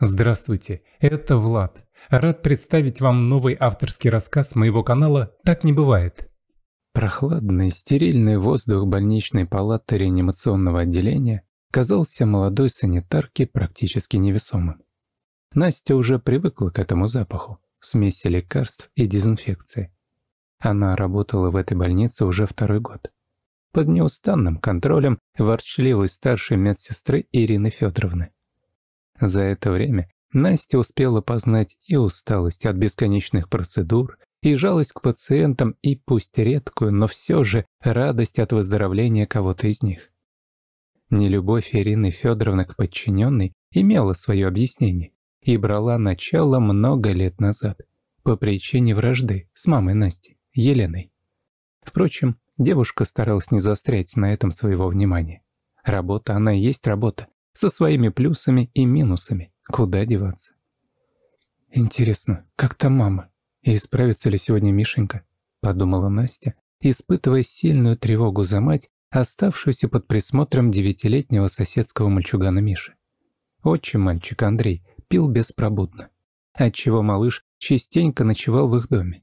Здравствуйте, это Влад. Рад представить вам новый авторский рассказ моего канала «Так не бывает». Прохладный, стерильный воздух больничной палаты реанимационного отделения казался молодой санитарке практически невесомым. Настя уже привыкла к этому запаху, смеси лекарств и дезинфекции. Она работала в этой больнице уже второй год. Под неустанным контролем ворчливой старшей медсестры Ирины Федоровны. За это время Настя успела познать и усталость от бесконечных процедур, и жалость к пациентам, и пусть редкую, но все же радость от выздоровления кого-то из них. Нелюбовь Ирины Федоровны к подчиненной имела свое объяснение и брала начало много лет назад по причине вражды с мамой Насти, Еленой. Впрочем, девушка старалась не застрять на этом своего внимания. Работа она и есть работа, со своими плюсами и минусами. Куда деваться? «Интересно, как там мама? И справится ли сегодня Мишенька?» – подумала Настя, испытывая сильную тревогу за мать, оставшуюся под присмотром девятилетнего соседского мальчугана Миши. Отчим мальчик Андрей пил беспробудно, отчего малыш частенько ночевал в их доме.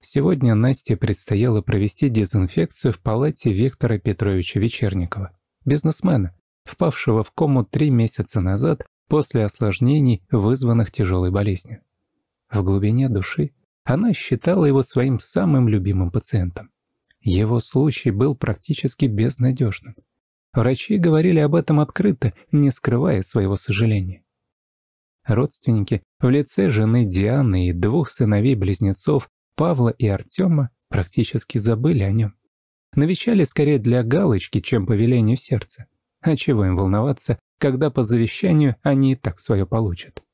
Сегодня Насте предстояло провести дезинфекцию в палате Виктора Петровича Вечерникова, бизнесмена, впавшего в кому три месяца назад после осложнений, вызванных тяжелой болезнью. В глубине души она считала его своим самым любимым пациентом. Его случай был практически безнадежным. Врачи говорили об этом открыто, не скрывая своего сожаления. Родственники в лице жены Дианы и двух сыновей-близнецов Павла и Артема практически забыли о нем. Навещали скорее для галочки, чем по велению сердца. А чего им волноваться, когда по завещанию они и так свое получат?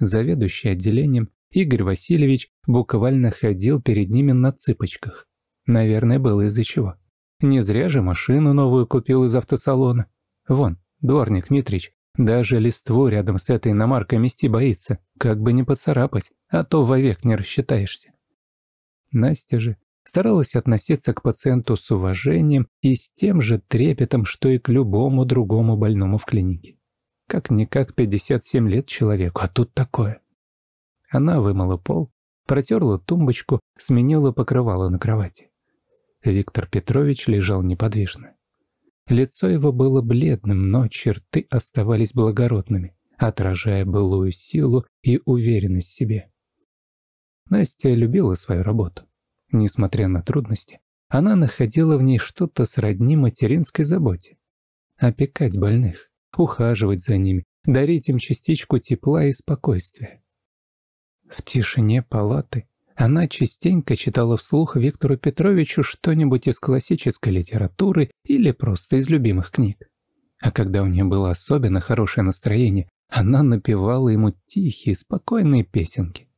Заведующий отделением Игорь Васильевич буквально ходил перед ними на цыпочках. Наверное, было из-за чего. Не зря же машину новую купил из автосалона. Вон, дворник Митрич, даже листву рядом с этой иномаркой мести боится, как бы не поцарапать, а то вовек не рассчитаешься. Настя же старалась относиться к пациенту с уважением и с тем же трепетом, что и к любому другому больному в клинике. Как-никак 57 лет человеку, а тут такое. Она вымыла пол, протерла тумбочку, сменила покрывало на кровати. Виктор Петрович лежал неподвижно. Лицо его было бледным, но черты оставались благородными, отражая былую силу и уверенность в себе. Настя любила свою работу. Несмотря на трудности, она находила в ней что-то сродни материнской заботе. Опекать больных, ухаживать за ними, дарить им частичку тепла и спокойствия. В тишине палаты она частенько читала вслух Виктору Петровичу что-нибудь из классической литературы или просто из любимых книг. А когда у нее было особенно хорошее настроение, она напевала ему тихие, спокойные песенки.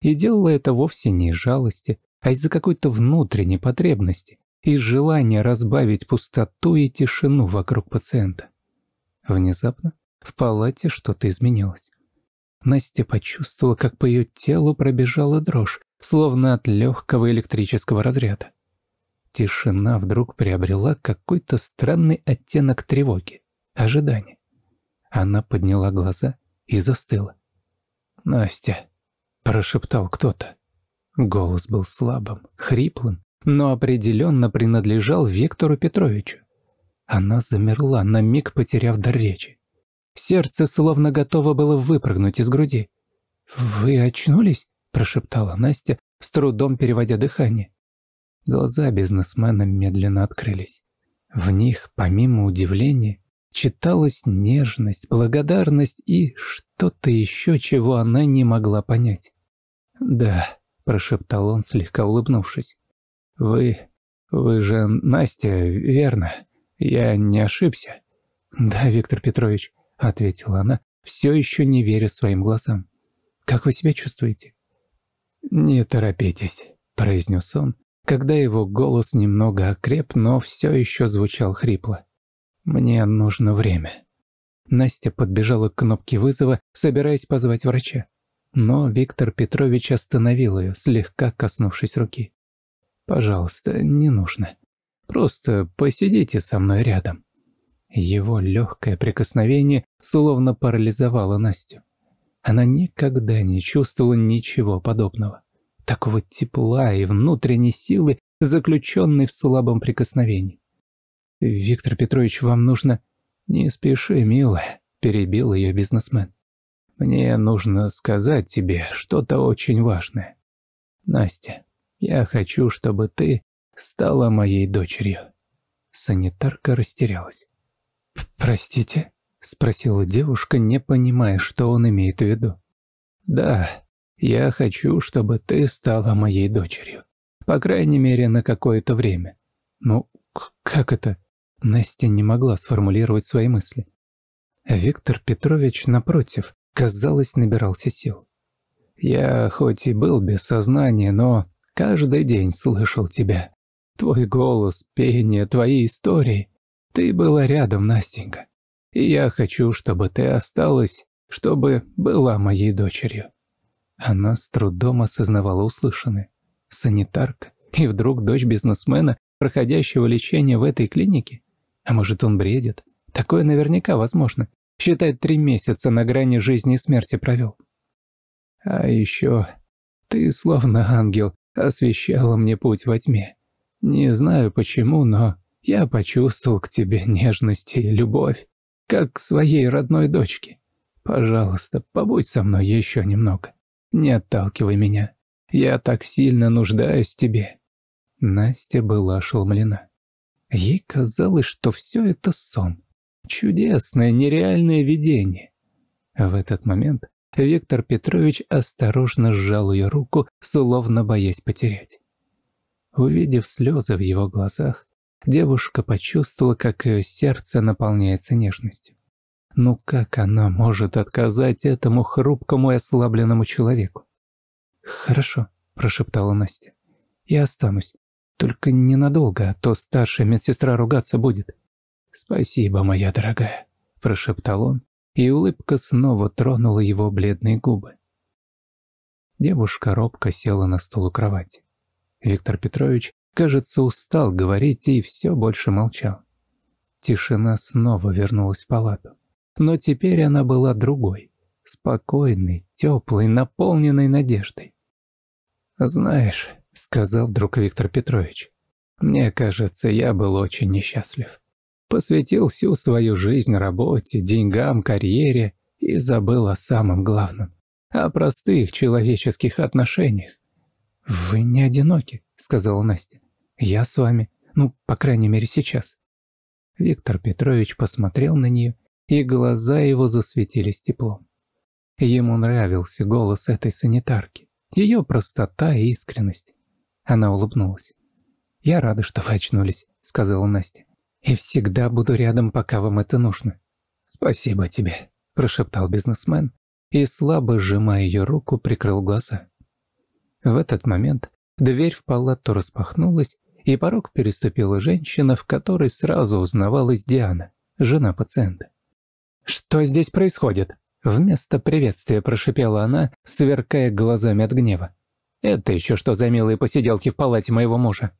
И делала это вовсе не из жалости, а из-за какой-то внутренней потребности и желания разбавить пустоту и тишину вокруг пациента. Внезапно в палате что-то изменилось. Настя почувствовала, как по ее телу пробежала дрожь, словно от легкого электрического разряда. Тишина вдруг приобрела какой-то странный оттенок тревоги, ожидания. Она подняла глаза и застыла. «Настя», — прошептал кто-то. Голос был слабым, хриплым, но определенно принадлежал Виктору Петровичу. Она замерла, на миг потеряв дар речи. Сердце словно готово было выпрыгнуть из груди. «Вы очнулись?» – прошептала Настя, с трудом переводя дыхание. Глаза бизнесмена медленно открылись. В них, помимо удивления, читалась нежность, благодарность и что-то еще, чего она не могла понять. «Да», — прошептал он, слегка улыбнувшись. «Вы... вы же Настя, верно? Я не ошибся?» «Да, Виктор Петрович», — ответила она, все еще не веря своим глазам. «Как вы себя чувствуете?» «Не торопитесь», — произнес он, когда его голос немного окреп, но все еще звучал хрипло. «Мне нужно время». Настя подбежала к кнопке вызова, собираясь позвать врача. Но Виктор Петрович остановил ее, слегка коснувшись руки. «Пожалуйста, не нужно. Просто посидите со мной рядом». Его легкое прикосновение словно парализовало Настю. Она никогда не чувствовала ничего подобного. Такого тепла и внутренней силы, заключенной в слабом прикосновении. «Виктор Петрович, вам нужно...» «Не спеши, милая», – перебил ее бизнесмен. Мне нужно сказать тебе что-то очень важное. Настя, я хочу, чтобы ты стала моей дочерью». Санитарка растерялась. «Простите?» – спросила девушка, не понимая, что он имеет в виду. «Да, я хочу, чтобы ты стала моей дочерью. По крайней мере, на какое-то время». «Ну, как это?» Настя не могла сформулировать свои мысли. Виктор Петрович, напротив, казалось, набирался сил. «Я хоть и был без сознания, но каждый день слышал тебя. Твой голос, пение, твои истории. Ты была рядом, Настенька. И я хочу, чтобы ты осталась, чтобы была моей дочерью». Она с трудом осознавала услышанное. Санитарка. И вдруг дочь бизнесмена, проходящего лечение в этой клинике? А может, он бредит? Такое наверняка возможно. Считай, три месяца на грани жизни и смерти провел. А еще ты, словно ангел, освещала мне путь во тьме. Не знаю почему, но я почувствовал к тебе нежность и любовь, как к своей родной дочке. Пожалуйста, побудь со мной еще немного. Не отталкивай меня. Я так сильно нуждаюсь в тебе». Настя была ошеломлена. Ей казалось, что все это сон. Чудесное, нереальное видение. В этот момент Виктор Петрович осторожно сжал ее руку, словно боясь потерять. Увидев слезы в его глазах, девушка почувствовала, как ее сердце наполняется нежностью. Ну как она может отказать этому хрупкому и ослабленному человеку? «Хорошо», – прошептала Настя. «Я останусь. Только ненадолго, а то старшая медсестра ругаться будет». «Спасибо, моя дорогая», – прошептал он, и улыбка снова тронула его бледные губы. Девушка робко села на стул у кровати. Виктор Петрович, кажется, устал говорить и все больше молчал. Тишина снова вернулась в палату. Но теперь она была другой, спокойной, теплой, наполненной надеждой. «Знаешь», — сказал друг Виктор Петрович, — «мне кажется, я был очень несчастлив посвятил всю свою жизнь работе, деньгам, карьере и забыл о самом главном – о простых человеческих отношениях. «Вы не одиноки», – сказала Настя. «Я с вами, ну, по крайней мере, сейчас». Виктор Петрович посмотрел на нее, и глаза его засветились теплом. Ему нравился голос этой санитарки, ее простота и искренность. Она улыбнулась. «Я рада, что вы очнулись», — сказала Настя и всегда буду рядом, пока вам это нужно». «Спасибо тебе», – прошептал бизнесмен и, слабо сжимая ее руку, прикрыл глаза. В этот момент дверь в палату распахнулась, и порог переступила женщина, в которой сразу узнавалась Диана, жена пациента. «Что здесь происходит?» Вместо приветствия прошипела она, сверкая глазами от гнева. «Это еще что за милые посиделки в палате моего мужа?»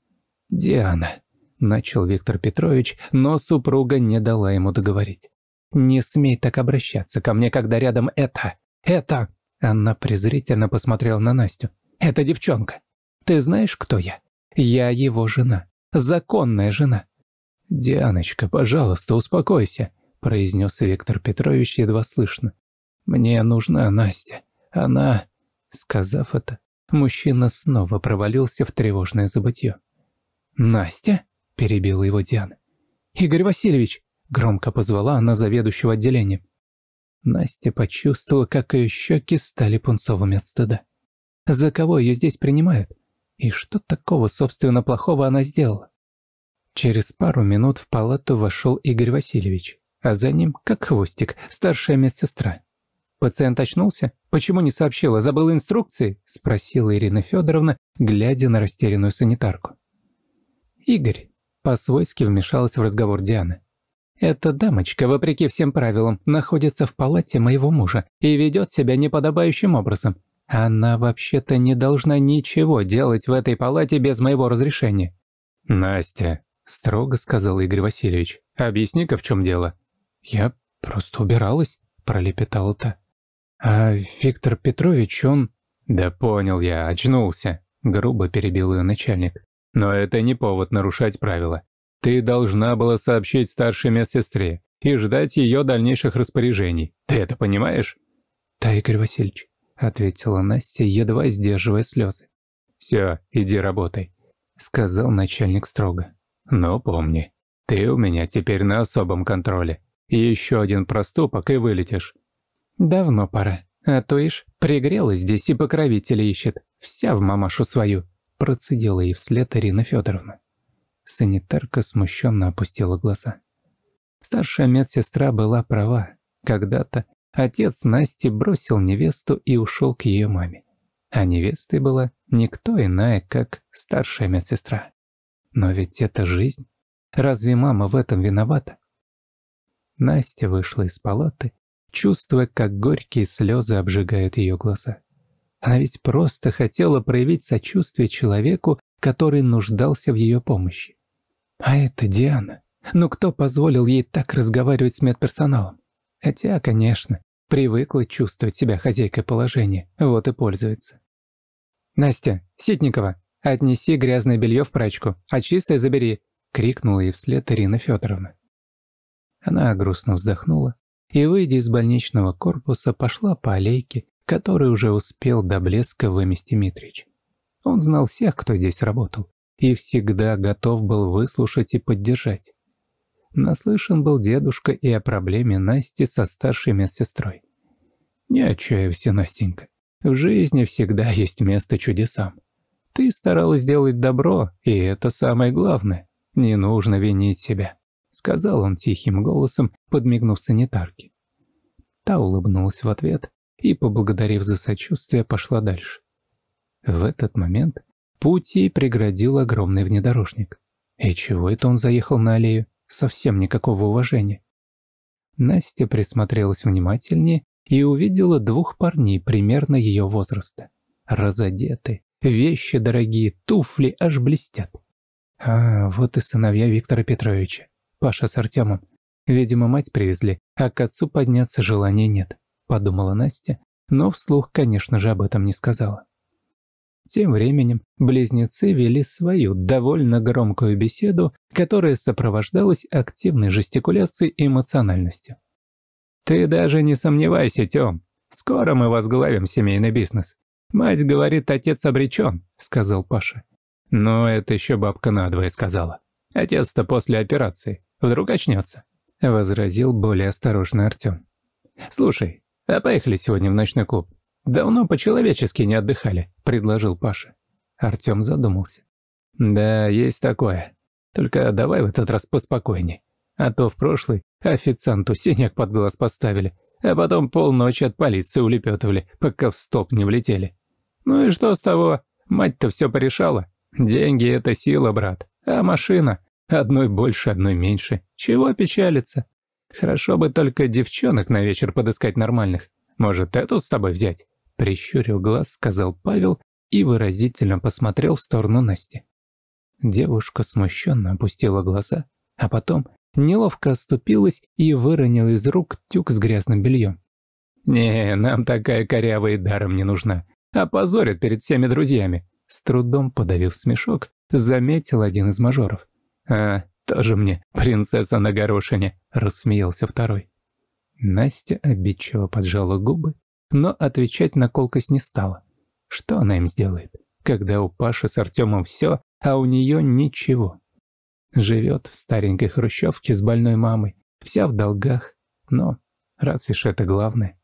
«Диана», начал Виктор Петрович, но супруга не дала ему договорить. «Не смей так обращаться ко мне, когда рядом это... это...» Она презрительно посмотрела на Настю. «Это девчонка. Ты знаешь, кто я? Я его жена. Законная жена». «Дианочка, пожалуйста, успокойся», – произнес Виктор Петрович едва слышно. «Мне нужна Настя. Она...» Сказав это, мужчина снова провалился в тревожное забытье. «Настя?» – перебила его Диана. «Игорь Васильевич!» – громко позвала она заведующего отделением. Настя почувствовала, как ее щеки стали пунцовыми от стыда. За кого ее здесь принимают? И что такого, собственно, плохого она сделала? Через пару минут в палату вошел Игорь Васильевич, а за ним, как хвостик, старшая медсестра. Пациент очнулся? Почему не сообщила? Забыла инструкции? Спросила Ирина Федоровна, глядя на растерянную санитарку. Игорь по-свойски вмешалась в разговор Диана. «Эта дамочка, вопреки всем правилам, находится в палате моего мужа и ведет себя неподобающим образом. Она вообще-то не должна ничего делать в этой палате без моего разрешения». «Настя», — строго сказал Игорь Васильевич, — «объясни-ка, в чем дело». «Я просто убиралась», — пролепетала то. «А Виктор Петрович, он...» «Да понял я, очнулся», — грубо перебил ее начальник. Но это не повод нарушать правила. Ты должна была сообщить старшей медсестре и ждать ее дальнейших распоряжений. Ты это понимаешь?» «Да, Игорь Васильевич», — ответила Настя, едва сдерживая слезы. «Все, иди работай», — сказал начальник строго. «Но помни, ты у меня теперь на особом контроле. Еще один проступок и вылетишь». «Давно пора. А то ишь, пригрелась здесь и покровителя ищет. Вся в мамашу свою». Процедила ей вслед Арина Федоровна. Санитарка смущенно опустила глаза. Старшая медсестра была права. Когда-то отец Насти бросил невесту и ушел к ее маме. А невестой была никто иная, как старшая медсестра. Но ведь это жизнь. Разве мама в этом виновата? Настя вышла из палаты, чувствуя, как горькие слезы обжигают ее глаза она ведь просто хотела проявить сочувствие человеку, который нуждался в ее помощи. А это Диана. Ну кто позволил ей так разговаривать с медперсоналом? Хотя, конечно, привыкла чувствовать себя хозяйкой положения, вот и пользуется. «Настя, Ситникова, отнеси грязное белье в прачку, а чистое забери!» — крикнула ей вслед Ирина Федоровна. Она грустно вздохнула и, выйдя из больничного корпуса, пошла по аллейке, который уже успел до блеска вымести Митрич. Он знал всех, кто здесь работал, и всегда готов был выслушать и поддержать. Наслышан был дедушка и о проблеме Насти со старшей медсестрой. «Не отчаивайся, Настенька. В жизни всегда есть место чудесам. Ты старалась делать добро, и это самое главное. Не нужно винить себя», — сказал он тихим голосом, подмигнув санитарке. Та улыбнулась в ответ и, поблагодарив за сочувствие, пошла дальше. В этот момент пути ей преградил огромный внедорожник. И чего это он заехал на аллею? Совсем никакого уважения. Настя присмотрелась внимательнее и увидела двух парней примерно ее возраста. Разодеты, вещи дорогие, туфли аж блестят. А, вот и сыновья Виктора Петровича, Паша с Артемом. Видимо, мать привезли, а к отцу подняться желания нет подумала Настя, но вслух, конечно же, об этом не сказала. Тем временем близнецы вели свою довольно громкую беседу, которая сопровождалась активной жестикуляцией и эмоциональностью. «Ты даже не сомневайся, Тём, скоро мы возглавим семейный бизнес. Мать говорит, отец обречен», — сказал Паша. «Но это еще бабка надвое сказала. Отец-то после операции. Вдруг очнется», — возразил более осторожно Артём. «Слушай, «А поехали сегодня в ночной клуб. Давно по-человечески не отдыхали», — предложил Паша. Артем задумался. «Да, есть такое. Только давай в этот раз поспокойней. А то в прошлый официанту синяк под глаз поставили, а потом полночи от полиции улепетывали, пока в стоп не влетели. Ну и что с того? Мать-то все порешала. Деньги — это сила, брат. А машина? Одной больше, одной меньше. Чего печалиться?» Хорошо бы только девчонок на вечер подыскать нормальных. Может, эту с собой взять?» Прищурил глаз, сказал Павел и выразительно посмотрел в сторону Насти. Девушка смущенно опустила глаза, а потом неловко оступилась и выронила из рук тюк с грязным бельем. «Не, нам такая корявая даром не нужна. Опозорят перед всеми друзьями», — с трудом подавив смешок, заметил один из мажоров. «А, тоже мне принцесса на горошине!» — рассмеялся второй. Настя обидчиво поджала губы, но отвечать на колкость не стала. Что она им сделает, когда у Паши с Артемом все, а у нее ничего? Живет в старенькой хрущевке с больной мамой, вся в долгах, но разве ж это главное?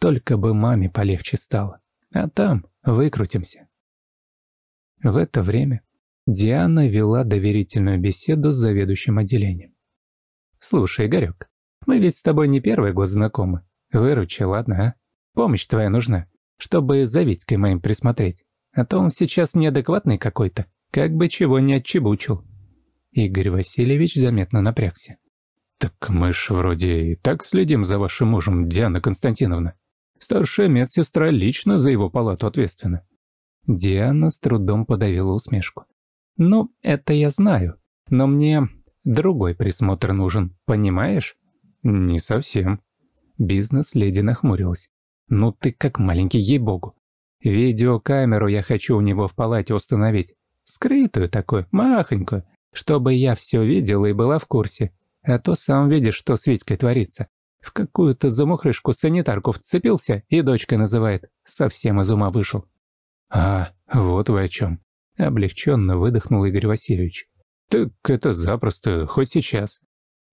Только бы маме полегче стало, а там выкрутимся. В это время Диана вела доверительную беседу с заведующим отделением. «Слушай, Игорек, мы ведь с тобой не первый год знакомы. Выручи, ладно, а? Помощь твоя нужна, чтобы за Витькой моим присмотреть. А то он сейчас неадекватный какой-то, как бы чего не отчебучил». Игорь Васильевич заметно напрягся. «Так мы ж вроде и так следим за вашим мужем, Диана Константиновна. Старшая медсестра лично за его палату ответственна». Диана с трудом подавила усмешку. «Ну, это я знаю. Но мне другой присмотр нужен, понимаешь?» «Не совсем». Бизнес-леди нахмурилась. «Ну ты как маленький, ей-богу. Видеокамеру я хочу у него в палате установить. Скрытую такую, махонькую, чтобы я все видела и была в курсе. А то сам видишь, что с Витькой творится. В какую-то замухрышку санитарку вцепился и дочкой называет. Совсем из ума вышел». «А, вот вы о чем. Облегченно выдохнул Игорь Васильевич. «Так это запросто, хоть сейчас».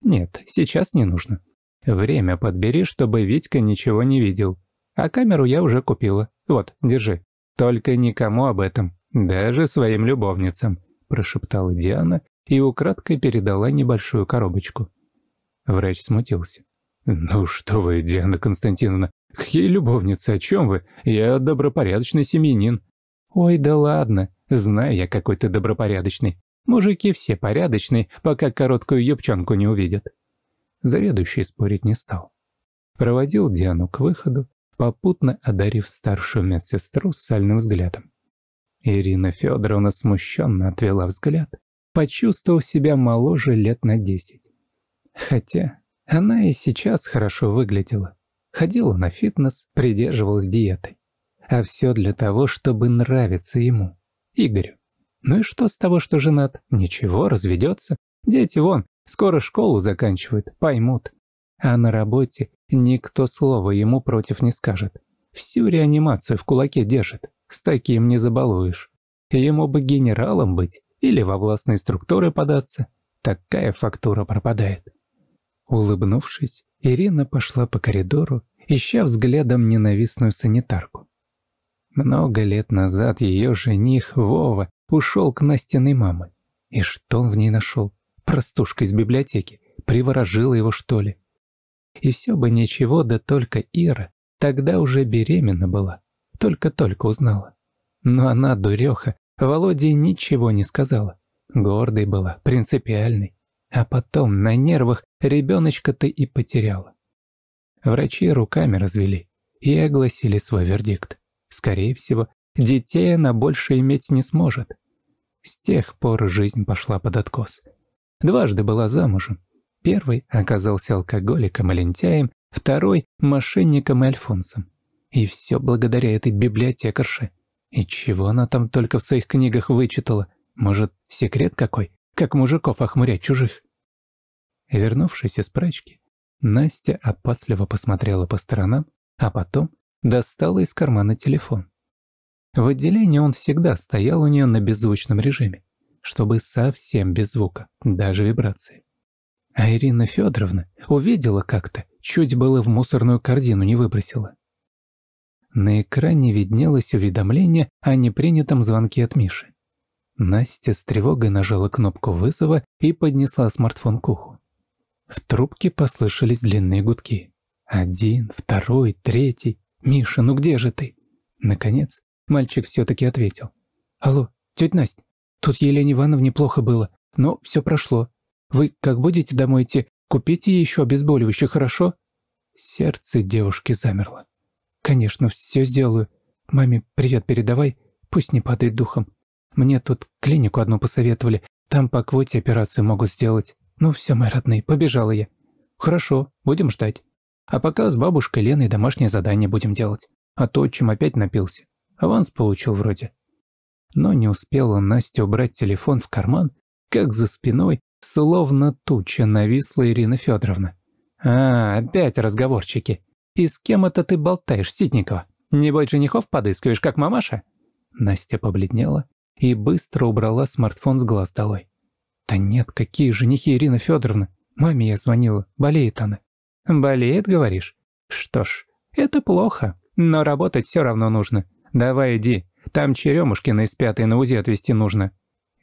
«Нет, сейчас не нужно. Время подбери, чтобы Витька ничего не видел. А камеру я уже купила. Вот, держи. Только никому об этом, даже своим любовницам», прошептала Диана и украдкой передала небольшую коробочку. Врач смутился. «Ну что вы, Диана Константиновна, какие любовницы, о чем вы? Я добропорядочный семьянин». «Ой, да ладно, Знаю я, какой ты добропорядочный. Мужики все порядочные, пока короткую юбчонку не увидят. Заведующий спорить не стал. Проводил Диану к выходу, попутно одарив старшую медсестру сальным взглядом. Ирина Федоровна смущенно отвела взгляд, почувствовав себя моложе лет на десять. Хотя она и сейчас хорошо выглядела. Ходила на фитнес, придерживалась диеты. А все для того, чтобы нравиться ему. Игорю. Ну и что с того, что женат? Ничего, разведется. Дети вон, скоро школу заканчивают, поймут. А на работе никто слова ему против не скажет. Всю реанимацию в кулаке держит. С таким не забалуешь. Ему бы генералом быть или во властные структуры податься. Такая фактура пропадает. Улыбнувшись, Ирина пошла по коридору, ища взглядом ненавистную санитарку. Много лет назад ее жених Вова ушел к Настиной мамы. И что он в ней нашел? Простушка из библиотеки. Приворожила его, что ли? И все бы ничего, да только Ира тогда уже беременна была. Только-только узнала. Но она, дуреха, Володе ничего не сказала. Гордой была, принципиальной. А потом на нервах ребеночка-то и потеряла. Врачи руками развели и огласили свой вердикт. Скорее всего, детей она больше иметь не сможет. С тех пор жизнь пошла под откос. Дважды была замужем. Первый оказался алкоголиком и лентяем, второй – мошенником и альфонсом. И все благодаря этой библиотекарше. И чего она там только в своих книгах вычитала? Может, секрет какой? Как мужиков охмурять чужих? Вернувшись из прачки, Настя опасливо посмотрела по сторонам, а потом достала из кармана телефон. В отделении он всегда стоял у нее на беззвучном режиме, чтобы совсем без звука, даже вибрации. А Ирина Федоровна увидела как-то, чуть было в мусорную корзину не выбросила. На экране виднелось уведомление о непринятом звонке от Миши. Настя с тревогой нажала кнопку вызова и поднесла смартфон к уху. В трубке послышались длинные гудки. Один, второй, третий. «Миша, ну где же ты?» Наконец, мальчик все-таки ответил. «Алло, тетя Настя, тут Елене Ивановне плохо было, но все прошло. Вы как будете домой идти, купите ей еще обезболивающее, хорошо?» Сердце девушки замерло. «Конечно, все сделаю. Маме привет передавай, пусть не падает духом. Мне тут клинику одну посоветовали, там по квоте операцию могут сделать. Ну все, мои родные, побежала я». «Хорошо, будем ждать», а пока с бабушкой Леной домашнее задание будем делать. А то отчим опять напился. Аванс получил вроде. Но не успела Настя убрать телефон в карман, как за спиной, словно туча, нависла Ирина Федоровна. «А, опять разговорчики. И с кем это ты болтаешь, Ситникова? Небось, женихов подыскиваешь, как мамаша?» Настя побледнела и быстро убрала смартфон с глаз долой. «Да нет, какие женихи, Ирина Федоровна? Маме я звонила, болеет она. «Болеет, говоришь? Что ж, это плохо, но работать все равно нужно. Давай иди, там Черемушкина из пятой на УЗИ отвезти нужно».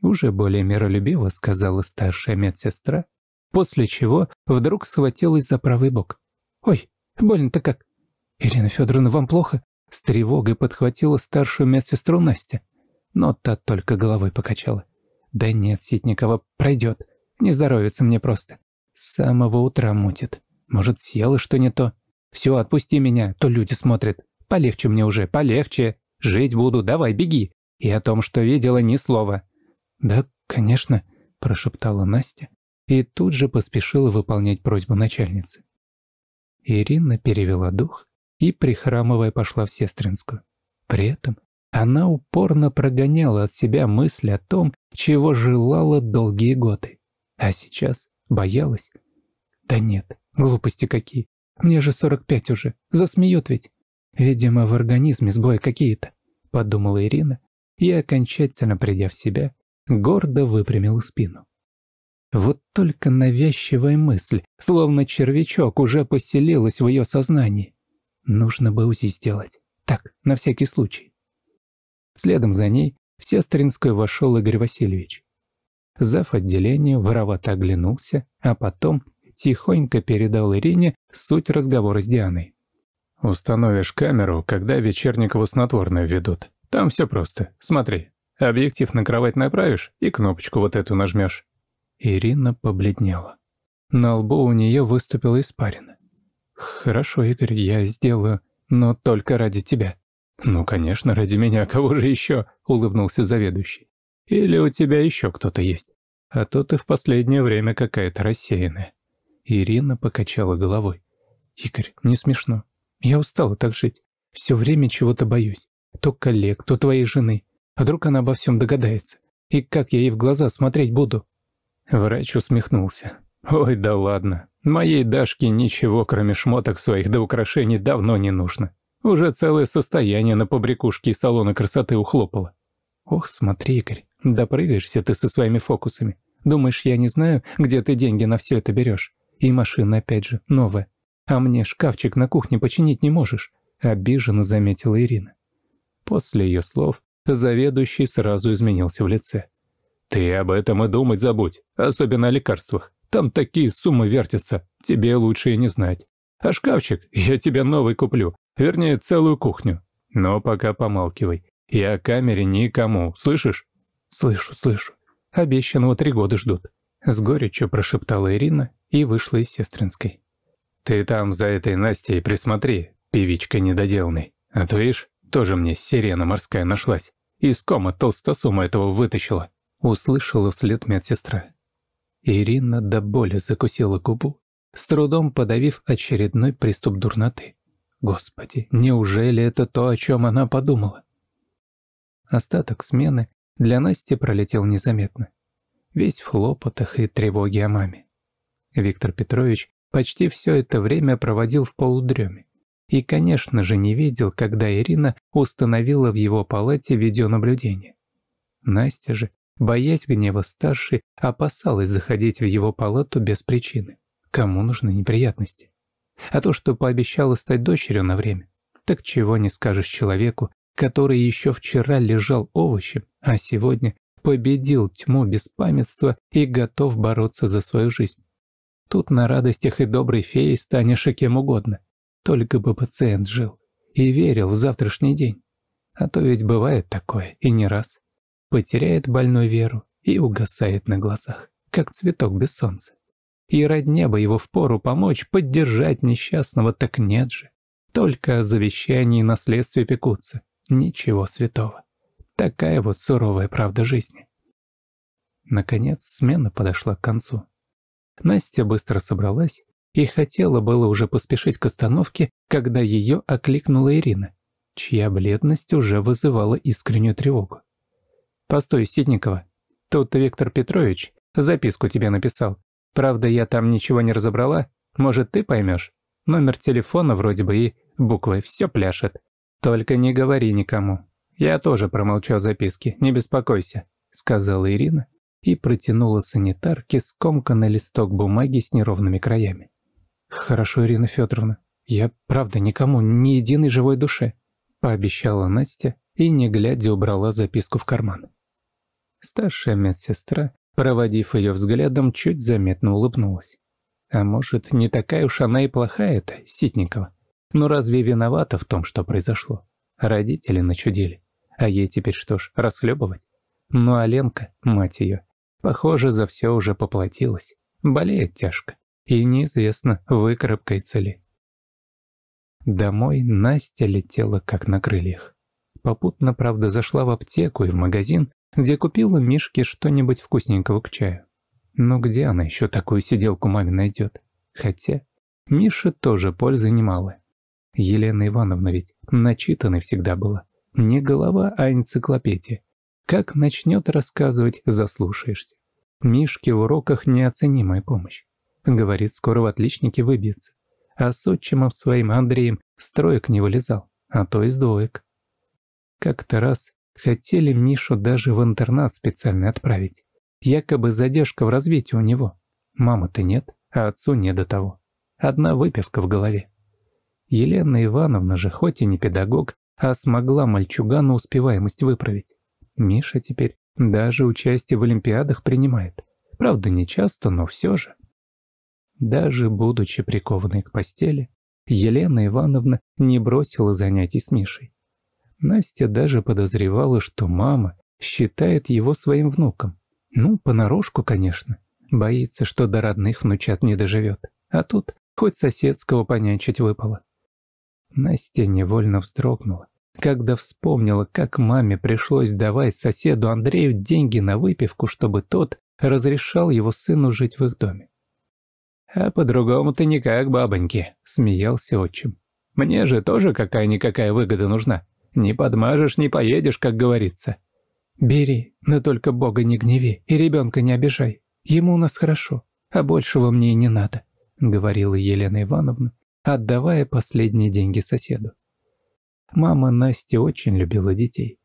Уже более миролюбиво сказала старшая медсестра, после чего вдруг схватилась за правый бок. «Ой, больно-то как!» «Ирина Федоровна, вам плохо?» С тревогой подхватила старшую медсестру Настя. Но та только головой покачала. «Да нет, Ситникова, пройдет. Не здоровится мне просто. С самого утра мутит». Может, и что не то? Все, отпусти меня, то люди смотрят. Полегче мне уже, полегче. Жить буду, давай, беги. И о том, что видела, ни слова». «Да, конечно», – прошептала Настя и тут же поспешила выполнять просьбу начальницы. Ирина перевела дух и, прихрамывая, пошла в Сестринскую. При этом она упорно прогоняла от себя мысль о том, чего желала долгие годы, а сейчас боялась. Да нет, Глупости какие. Мне же 45 уже. Засмеет ведь. Видимо, в организме сбои какие-то, подумала Ирина и, окончательно придя в себя, гордо выпрямила спину. Вот только навязчивая мысль, словно червячок, уже поселилась в ее сознании. Нужно бы УЗИ сделать. Так, на всякий случай. Следом за ней в Сестринскую вошел Игорь Васильевич. Зав. отделение воровато оглянулся, а потом тихонько передал Ирине суть разговора с Дианой. «Установишь камеру, когда в снотворное ведут. Там все просто. Смотри. Объектив на кровать направишь и кнопочку вот эту нажмешь». Ирина побледнела. На лбу у нее выступила испарина. «Хорошо, Игорь, я сделаю, но только ради тебя». «Ну, конечно, ради меня, а кого же еще?» — улыбнулся заведующий. «Или у тебя еще кто-то есть? А то ты в последнее время какая-то рассеянная». Ирина покачала головой. «Игорь, не смешно. Я устала так жить. Все время чего-то боюсь. То коллег, то твоей жены. А вдруг она обо всем догадается? И как я ей в глаза смотреть буду?» Врач усмехнулся. «Ой, да ладно. Моей Дашке ничего, кроме шмоток своих да украшений, давно не нужно. Уже целое состояние на побрякушке и салона красоты ухлопало». «Ох, смотри, Игорь, допрыгаешься ты со своими фокусами. Думаешь, я не знаю, где ты деньги на все это берешь? И машина опять же новая. А мне шкафчик на кухне починить не можешь», – обиженно заметила Ирина. После ее слов заведующий сразу изменился в лице. «Ты об этом и думать забудь, особенно о лекарствах. Там такие суммы вертятся, тебе лучше и не знать. А шкафчик я тебе новый куплю, вернее, целую кухню. Но пока помалкивай. Я о камере никому, слышишь?» «Слышу, слышу. Обещанного три года ждут». С горечью прошептала Ирина и вышла из сестринской. «Ты там за этой Настей присмотри, певичка недоделанной. А то, ишь, тоже мне сирена морская нашлась. Из кома толстосума этого вытащила». Услышала вслед медсестра. Ирина до боли закусила губу, с трудом подавив очередной приступ дурноты. Господи, неужели это то, о чем она подумала? Остаток смены для Насти пролетел незаметно весь в хлопотах и тревоге о маме. Виктор Петрович почти все это время проводил в полудреме. И, конечно же, не видел, когда Ирина установила в его палате видеонаблюдение. Настя же, боясь гнева старшей, опасалась заходить в его палату без причины. Кому нужны неприятности? А то, что пообещала стать дочерью на время, так чего не скажешь человеку, который еще вчера лежал овощем, а сегодня победил тьму беспамятства и готов бороться за свою жизнь. Тут на радостях и доброй феей станешь и кем угодно. Только бы пациент жил и верил в завтрашний день. А то ведь бывает такое, и не раз. Потеряет больную веру и угасает на глазах, как цветок без солнца. И родня бы его впору помочь, поддержать несчастного, так нет же. Только о завещании и наследстве пекутся. Ничего святого. Такая вот суровая правда жизни. Наконец, смена подошла к концу. Настя быстро собралась и хотела было уже поспешить к остановке, когда ее окликнула Ирина, чья бледность уже вызывала искреннюю тревогу. «Постой, Сидникова. тут Виктор Петрович записку тебе написал. Правда, я там ничего не разобрала. Может, ты поймешь? Номер телефона вроде бы и буквой все пляшет. Только не говори никому». Я тоже промолчу о записке, не беспокойся», — сказала Ирина и протянула санитарке скомканный листок бумаги с неровными краями. «Хорошо, Ирина Федоровна, я, правда, никому, ни единой живой душе», — пообещала Настя и, не глядя, убрала записку в карман. Старшая медсестра, проводив ее взглядом, чуть заметно улыбнулась. А может, не такая уж она и плохая-то, Ситникова? Но разве виновата в том, что произошло? Родители начудили. А ей теперь что ж, расхлебывать? Ну а Ленка, мать ее, похоже, за все уже поплатилась. Болеет тяжко. И неизвестно, выкарабкается ли. Домой Настя летела как на крыльях. Попутно, правда, зашла в аптеку и в магазин, где купила Мишке что-нибудь вкусненького к чаю. Но где она еще такую сиделку маме найдет? Хотя Миша тоже пользы немало. Елена Ивановна ведь начитанной всегда была. Не голова, а энциклопедия. Как начнет рассказывать, заслушаешься. Мишке в уроках неоценимая помощь. Говорит, скоро в отличнике выбьется. А с отчимом своим Андреем строек не вылезал, а то из двоек. Как-то раз хотели Мишу даже в интернат специально отправить. Якобы задержка в развитии у него. Мамы-то нет, а отцу не до того. Одна выпивка в голове. Елена Ивановна же, хоть и не педагог, а смогла мальчугану успеваемость выправить. Миша теперь даже участие в Олимпиадах принимает. Правда, не часто, но все же. Даже будучи прикованной к постели, Елена Ивановна не бросила занятий с Мишей. Настя даже подозревала, что мама считает его своим внуком. Ну, понарошку, конечно. Боится, что до родных внучат не доживет. А тут хоть соседского понянчить выпало. Настя невольно вздрогнула, когда вспомнила, как маме пришлось давать соседу Андрею деньги на выпивку, чтобы тот разрешал его сыну жить в их доме. «А другому ты никак, бабоньки», — смеялся отчим. «Мне же тоже какая-никакая выгода нужна. Не подмажешь, не поедешь, как говорится». «Бери, но только Бога не гневи и ребенка не обижай. Ему у нас хорошо, а большего мне и не надо», — говорила Елена Ивановна, отдавая последние деньги соседу. Мама Насти очень любила детей.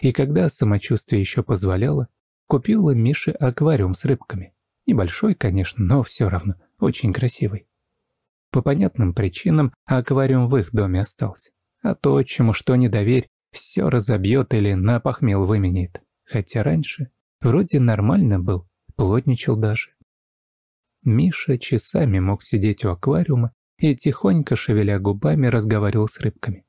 И когда самочувствие еще позволяло, купила Мише аквариум с рыбками. Небольшой, конечно, но все равно очень красивый. По понятным причинам аквариум в их доме остался. А то, чему что не доверь, все разобьет или на похмел выменит. Хотя раньше вроде нормально был, плотничал даже. Миша часами мог сидеть у аквариума и, тихонько шевеля губами, разговаривал с рыбками.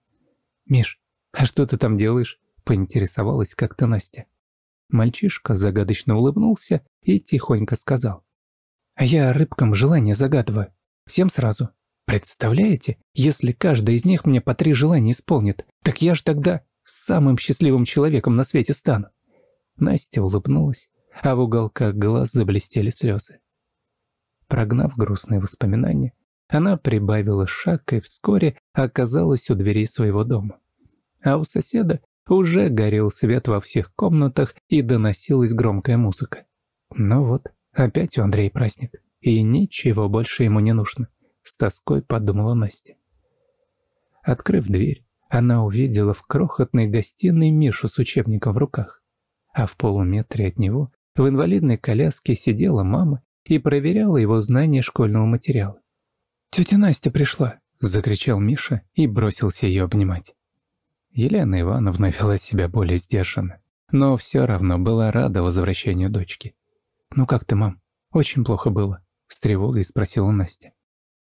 «Миш, а что ты там делаешь?» – поинтересовалась как-то Настя. Мальчишка загадочно улыбнулся и тихонько сказал. «А я рыбкам желание загадываю. Всем сразу. Представляете, если каждый из них мне по три желания исполнит, так я ж тогда самым счастливым человеком на свете стану». Настя улыбнулась, а в уголках глаз заблестели слезы. Прогнав грустные воспоминания, она прибавила шаг и вскоре оказалась у дверей своего дома. А у соседа уже горел свет во всех комнатах и доносилась громкая музыка. Ну вот, опять у Андрея праздник. И ничего больше ему не нужно. С тоской подумала Настя. Открыв дверь, она увидела в крохотной гостиной Мишу с учебником в руках. А в полуметре от него в инвалидной коляске сидела мама и проверяла его знания школьного материала. «Тетя Настя пришла!» — закричал Миша и бросился ее обнимать. Елена Ивановна вела себя более сдержанно, но все равно была рада возвращению дочки. «Ну как ты, мам? Очень плохо было?» — с тревогой спросила Настя.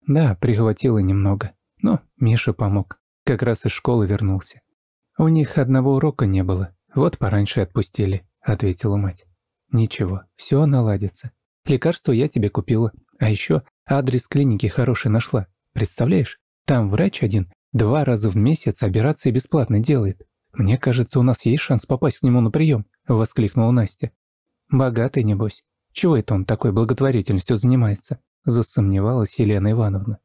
«Да, прихватила немного, но Миша помог. Как раз из школы вернулся. У них одного урока не было, вот пораньше отпустили», — ответила мать. «Ничего, все наладится. Лекарство я тебе купила, а еще Адрес клиники хороший нашла. Представляешь, там врач один два раза в месяц операции бесплатно делает. Мне кажется, у нас есть шанс попасть к нему на прием», – воскликнула Настя. «Богатый, небось. Чего это он такой благотворительностью занимается?» – засомневалась Елена Ивановна.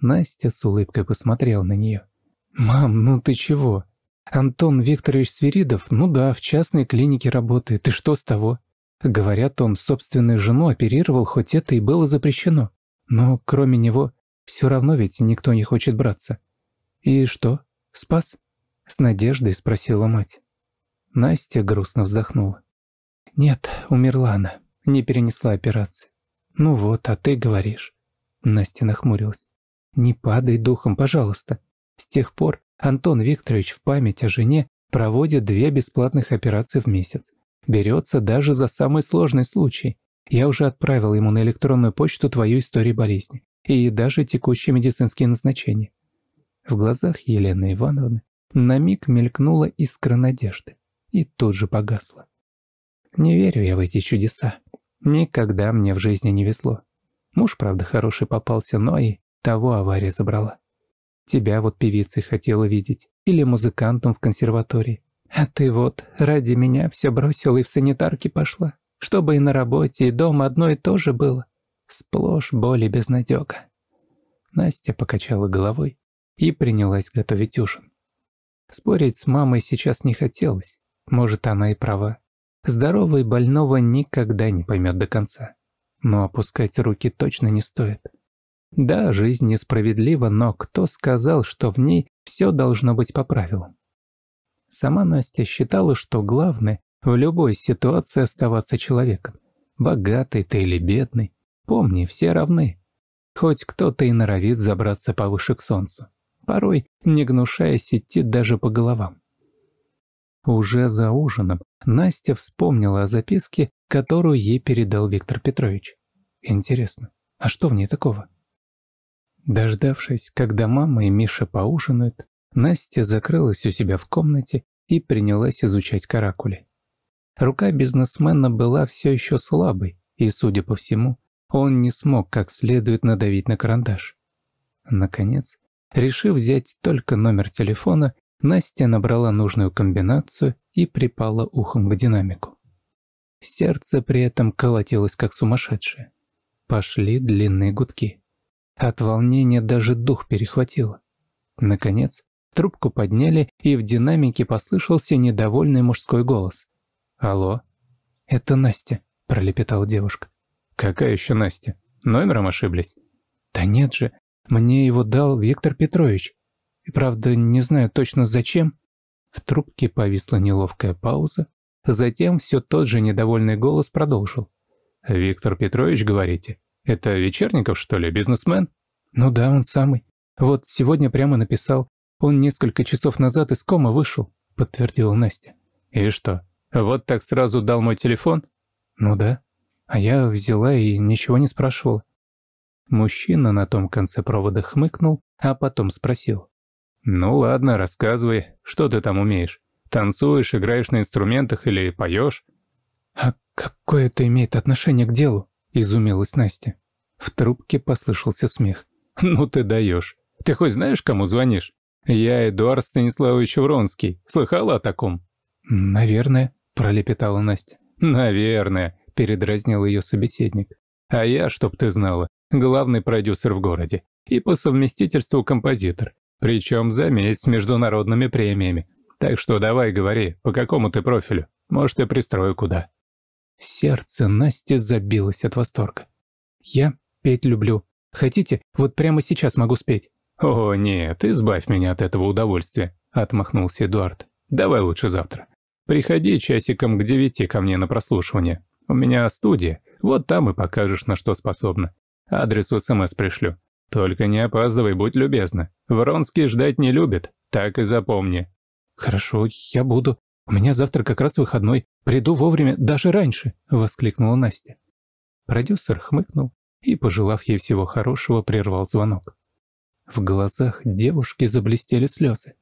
Настя с улыбкой посмотрела на нее. «Мам, ну ты чего? Антон Викторович Свиридов, ну да, в частной клинике работает, и что с того? Говорят, он собственную жену оперировал, хоть это и было запрещено. Но кроме него, все равно ведь никто не хочет браться. «И что, спас?» – с надеждой спросила мать. Настя грустно вздохнула. «Нет, умерла она, не перенесла операции». «Ну вот, а ты говоришь». Настя нахмурилась. «Не падай духом, пожалуйста. С тех пор Антон Викторович в память о жене проводит две бесплатных операции в месяц. Берется даже за самый сложный случай. Я уже отправил ему на электронную почту твою историю болезни и даже текущие медицинские назначения». В глазах Елены Ивановны на миг мелькнула искра надежды и тут же погасла. «Не верю я в эти чудеса. Никогда мне в жизни не везло. Муж, правда, хороший попался, но и того авария забрала. Тебя вот певицей хотела видеть или музыкантом в консерватории. А ты вот ради меня все бросила и в санитарке пошла. Чтобы и на работе, и дома одно и то же было. Сплошь боли безнадега. Настя покачала головой и принялась готовить ужин. Спорить с мамой сейчас не хотелось. Может, она и права. Здоровый больного никогда не поймет до конца. Но опускать руки точно не стоит. Да, жизнь несправедлива, но кто сказал, что в ней все должно быть по правилам? Сама Настя считала, что главное в любой ситуации оставаться человеком. Богатый ты или бедный, помни, все равны. Хоть кто-то и норовит забраться повыше к солнцу, порой не гнушаясь идти даже по головам. Уже за ужином Настя вспомнила о записке, которую ей передал Виктор Петрович. Интересно, а что в ней такого? Дождавшись, когда мама и Миша поужинают, Настя закрылась у себя в комнате и принялась изучать каракули. Рука бизнесмена была все еще слабой, и, судя по всему, он не смог как следует надавить на карандаш. Наконец, решив взять только номер телефона, Настя набрала нужную комбинацию и припала ухом к динамику. Сердце при этом колотилось как сумасшедшее. Пошли длинные гудки. От волнения даже дух перехватило. Наконец, Трубку подняли, и в динамике послышался недовольный мужской голос. «Алло?» «Это Настя», – пролепетала девушка. «Какая еще Настя? Номером ошиблись?» «Да нет же, мне его дал Виктор Петрович. И правда, не знаю точно зачем». В трубке повисла неловкая пауза. Затем все тот же недовольный голос продолжил. «Виктор Петрович, говорите? Это Вечерников, что ли, бизнесмен?» «Ну да, он самый. Вот сегодня прямо написал. Он несколько часов назад из комы вышел, подтвердила Настя. И что, вот так сразу дал мой телефон? Ну да. А я взяла и ничего не спрашивала. Мужчина на том конце провода хмыкнул, а потом спросил. «Ну ладно, рассказывай, что ты там умеешь? Танцуешь, играешь на инструментах или поешь?» «А какое это имеет отношение к делу?» – изумилась Настя. В трубке послышался смех. «Ну ты даешь. Ты хоть знаешь, кому звонишь?» «Я Эдуард Станиславович Вронский. Слыхала о таком?» «Наверное», — пролепетала Настя. «Наверное», — передразнил ее собеседник. «А я, чтоб ты знала, главный продюсер в городе и по совместительству композитор. Причем, заметь, с международными премиями. Так что давай говори, по какому ты профилю? Может, и пристрою куда». Сердце Насти забилось от восторга. «Я петь люблю. Хотите, вот прямо сейчас могу спеть?» «О, нет, избавь меня от этого удовольствия», — отмахнулся Эдуард. «Давай лучше завтра. Приходи часиком к девяти ко мне на прослушивание. У меня студия, вот там и покажешь, на что способна. Адрес в СМС пришлю. Только не опаздывай, будь любезна. Вронский ждать не любит, так и запомни». «Хорошо, я буду. У меня завтра как раз выходной. Приду вовремя, даже раньше», — воскликнула Настя. Продюсер хмыкнул и, пожелав ей всего хорошего, прервал звонок. В глазах девушки заблестели слезы.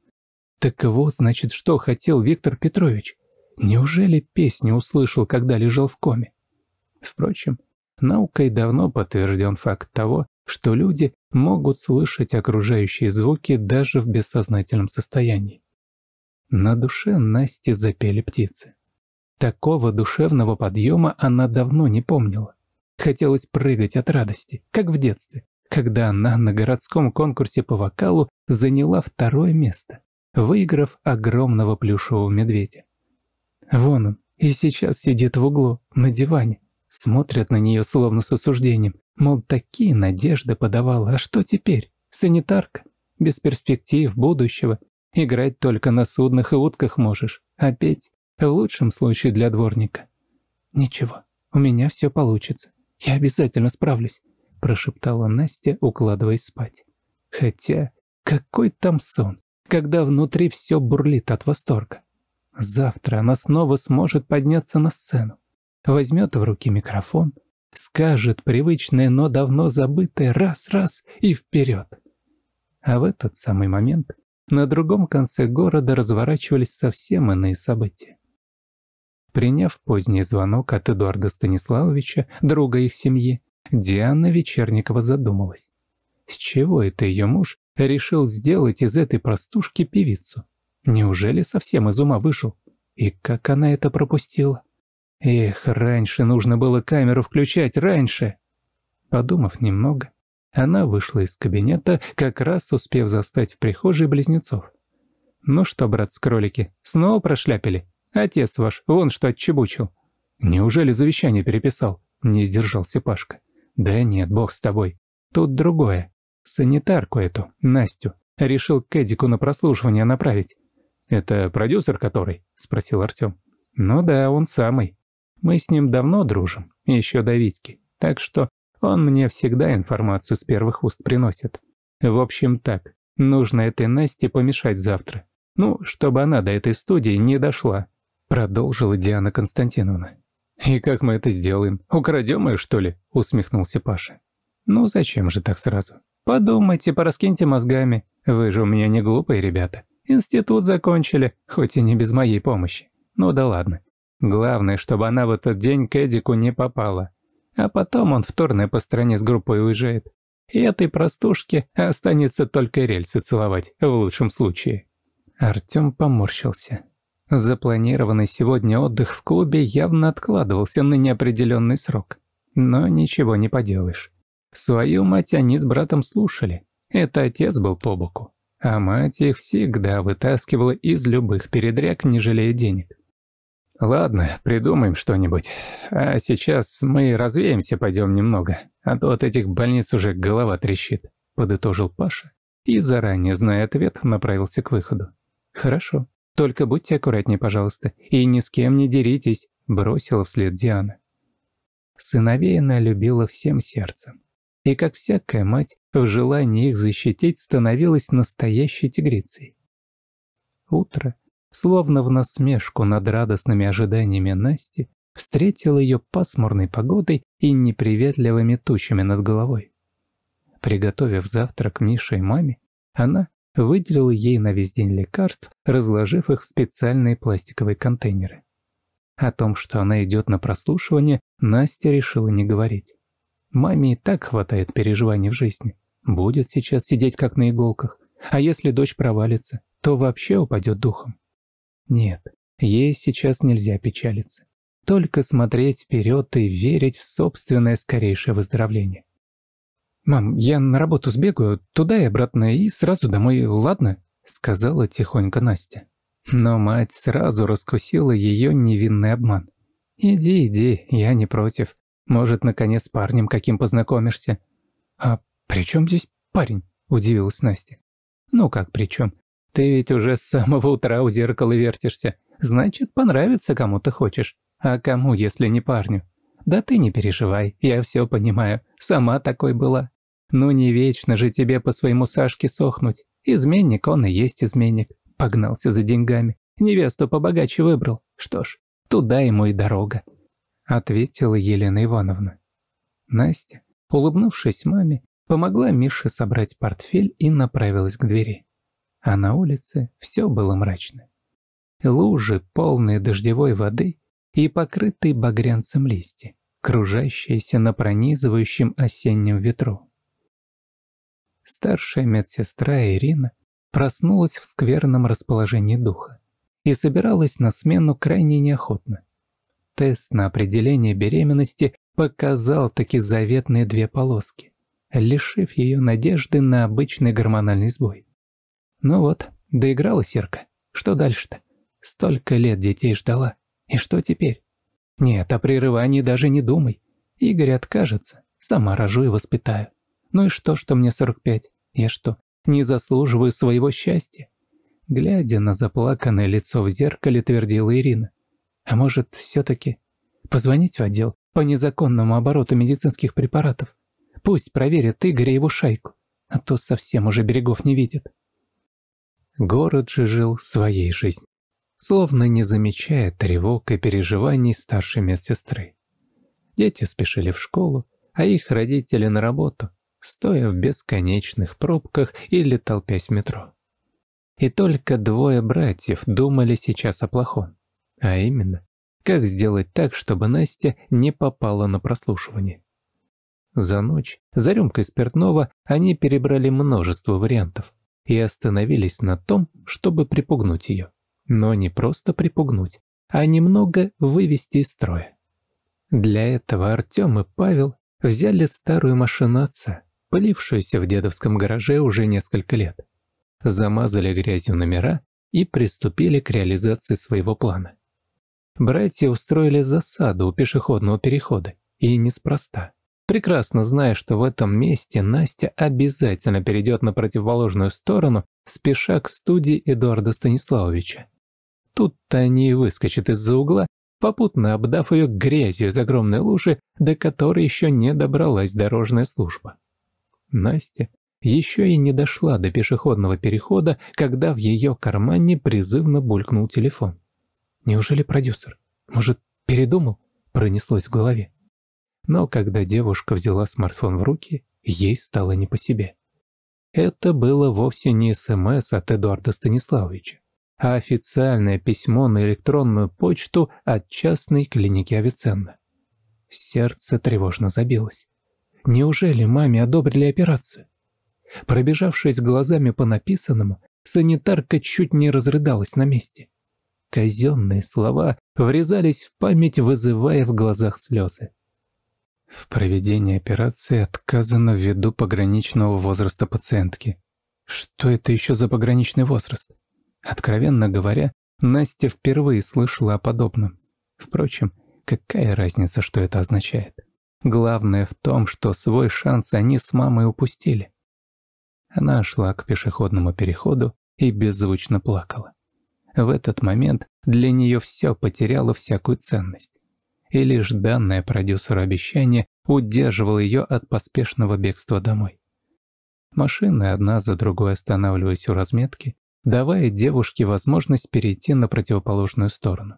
Так вот, значит, что хотел Виктор Петрович. Неужели песню услышал, когда лежал в коме? Впрочем, наукой давно подтвержден факт того, что люди могут слышать окружающие звуки даже в бессознательном состоянии. На душе Насти запели птицы. Такого душевного подъема она давно не помнила. Хотелось прыгать от радости, как в детстве, когда она на городском конкурсе по вокалу заняла второе место, выиграв огромного плюшевого медведя. Вон он, и сейчас сидит в углу, на диване. Смотрят на нее словно с осуждением, мол, такие надежды подавала, а что теперь? Санитарка, без перспектив будущего. Играть только на судных и утках можешь, а петь в лучшем случае для дворника. Ничего, у меня все получится. Я обязательно справлюсь прошептала Настя, укладываясь спать. Хотя, какой там сон, когда внутри все бурлит от восторга. Завтра она снова сможет подняться на сцену, возьмет в руки микрофон, скажет привычное, но давно забытое «раз-раз» и вперед. А в этот самый момент на другом конце города разворачивались совсем иные события. Приняв поздний звонок от Эдуарда Станиславовича, друга их семьи, Диана Вечерникова задумалась. С чего это ее муж решил сделать из этой простушки певицу? Неужели совсем из ума вышел? И как она это пропустила? Эх, раньше нужно было камеру включать, раньше! Подумав немного, она вышла из кабинета, как раз успев застать в прихожей близнецов. «Ну что, брат-скролики, с снова прошляпили? Отец ваш, вон что отчебучил!» «Неужели завещание переписал?» — не сдержался Пашка. «Да нет, бог с тобой. Тут другое. Санитарку эту, Настю, решил к Эдику на прослушивание направить». «Это продюсер который?» – спросил Артем. «Ну да, он самый. Мы с ним давно дружим, еще до Витьки. Так что он мне всегда информацию с первых уст приносит. В общем так, нужно этой Насте помешать завтра. Ну, чтобы она до этой студии не дошла», – продолжила Диана Константиновна. «И как мы это сделаем? Украдем ее, что ли?» – усмехнулся Паша. «Ну зачем же так сразу? Подумайте, пораскиньте мозгами. Вы же у меня не глупые ребята. Институт закончили, хоть и не без моей помощи. Ну да ладно. Главное, чтобы она в этот день к Эдику не попала. А потом он вторной по стране с группой уезжает. И этой простушке останется только рельсы целовать, в лучшем случае». Артем поморщился. Запланированный сегодня отдых в клубе явно откладывался на неопределенный срок. Но ничего не поделаешь. Свою мать они с братом слушали. Это отец был по боку. А мать их всегда вытаскивала из любых передряг, не жалея денег. «Ладно, придумаем что-нибудь. А сейчас мы развеемся пойдем немного, а то от этих больниц уже голова трещит», — подытожил Паша. И, заранее зная ответ, направился к выходу. «Хорошо, только будьте аккуратнее, пожалуйста, и ни с кем не деритесь», – бросила вслед Диана. Сыновей она любила всем сердцем. И, как всякая мать, в желании их защитить становилась настоящей тигрицей. Утро, словно в насмешку над радостными ожиданиями Насти, встретило ее пасмурной погодой и неприветливыми тучами над головой. Приготовив завтрак Мише и маме, она, выделил ей на весь день лекарств, разложив их в специальные пластиковые контейнеры. О том, что она идет на прослушивание, Настя решила не говорить. Маме и так хватает переживаний в жизни. Будет сейчас сидеть как на иголках. А если дочь провалится, то вообще упадет духом. Нет, ей сейчас нельзя печалиться. Только смотреть вперед и верить в собственное скорейшее выздоровление. «Мам, я на работу сбегаю, туда и обратно, и сразу домой, ладно?» Сказала тихонько Настя. Но мать сразу раскусила ее невинный обман. «Иди, иди, я не против. Может, наконец с парнем каким познакомишься». «А при чем здесь парень?» – удивилась Настя. «Ну как при чем? Ты ведь уже с самого утра у зеркала вертишься. Значит, понравится кому ты хочешь. А кому, если не парню?» «Да ты не переживай, я все понимаю, сама такой была. Ну не вечно же тебе по своему Сашке сохнуть. Изменник он и есть изменник. Погнался за деньгами. Невесту побогаче выбрал. Что ж, туда ему и дорога», — ответила Елена Ивановна. Настя, улыбнувшись маме, помогла Мише собрать портфель и направилась к двери. А на улице все было мрачно. Лужи, полные дождевой воды, и покрытые багрянцем листья, кружащиеся на пронизывающем осеннем ветру. Старшая медсестра Ирина проснулась в скверном расположении духа и собиралась на смену крайне неохотно. Тест на определение беременности показал таки заветные две полоски, лишив ее надежды на обычный гормональный сбой. Ну вот, доиграла Сирка. Что дальше-то? Столько лет детей ждала. И что теперь? Нет, о прерывании даже не думай. Игорь откажется. Сама рожу и воспитаю. Ну и что, что мне 45? Я что, не заслуживаю своего счастья? Глядя на заплаканное лицо в зеркале, твердила Ирина. А может, все-таки позвонить в отдел по незаконному обороту медицинских препаратов? Пусть проверят Игоря его шайку, а то совсем уже берегов не видит. Город же жил своей жизнью словно не замечая тревог и переживаний старшей медсестры. Дети спешили в школу, а их родители на работу, стоя в бесконечных пробках или толпясь метро. И только двое братьев думали сейчас о плохом, а именно, как сделать так, чтобы Настя не попала на прослушивание. За ночь, за рюмкой спиртного, они перебрали множество вариантов и остановились на том, чтобы припугнуть ее но не просто припугнуть, а немного вывести из строя. Для этого Артем и Павел взяли старую машину отца, пылившуюся в дедовском гараже уже несколько лет, замазали грязью номера и приступили к реализации своего плана. Братья устроили засаду у пешеходного перехода, и неспроста. Прекрасно зная, что в этом месте Настя обязательно перейдет на противоположную сторону, спеша к студии Эдуарда Станиславовича. Тут-то они и выскочат из-за угла, попутно обдав ее грязью из огромной лужи, до которой еще не добралась дорожная служба. Настя еще и не дошла до пешеходного перехода, когда в ее кармане призывно булькнул телефон. «Неужели продюсер? Может, передумал?» – пронеслось в голове. Но когда девушка взяла смартфон в руки, ей стало не по себе. Это было вовсе не СМС от Эдуарда Станиславовича а официальное письмо на электронную почту от частной клиники Авиценна. Сердце тревожно забилось. Неужели маме одобрили операцию? Пробежавшись глазами по написанному, санитарка чуть не разрыдалась на месте. Казенные слова врезались в память, вызывая в глазах слезы. В проведении операции отказано ввиду пограничного возраста пациентки. Что это еще за пограничный возраст? Откровенно говоря, Настя впервые слышала о подобном. Впрочем, какая разница, что это означает? Главное в том, что свой шанс они с мамой упустили. Она шла к пешеходному переходу и беззвучно плакала. В этот момент для нее все потеряло всякую ценность. И лишь данное продюсеру обещание удерживало ее от поспешного бегства домой. Машины одна за другой останавливались у разметки, давая девушке возможность перейти на противоположную сторону.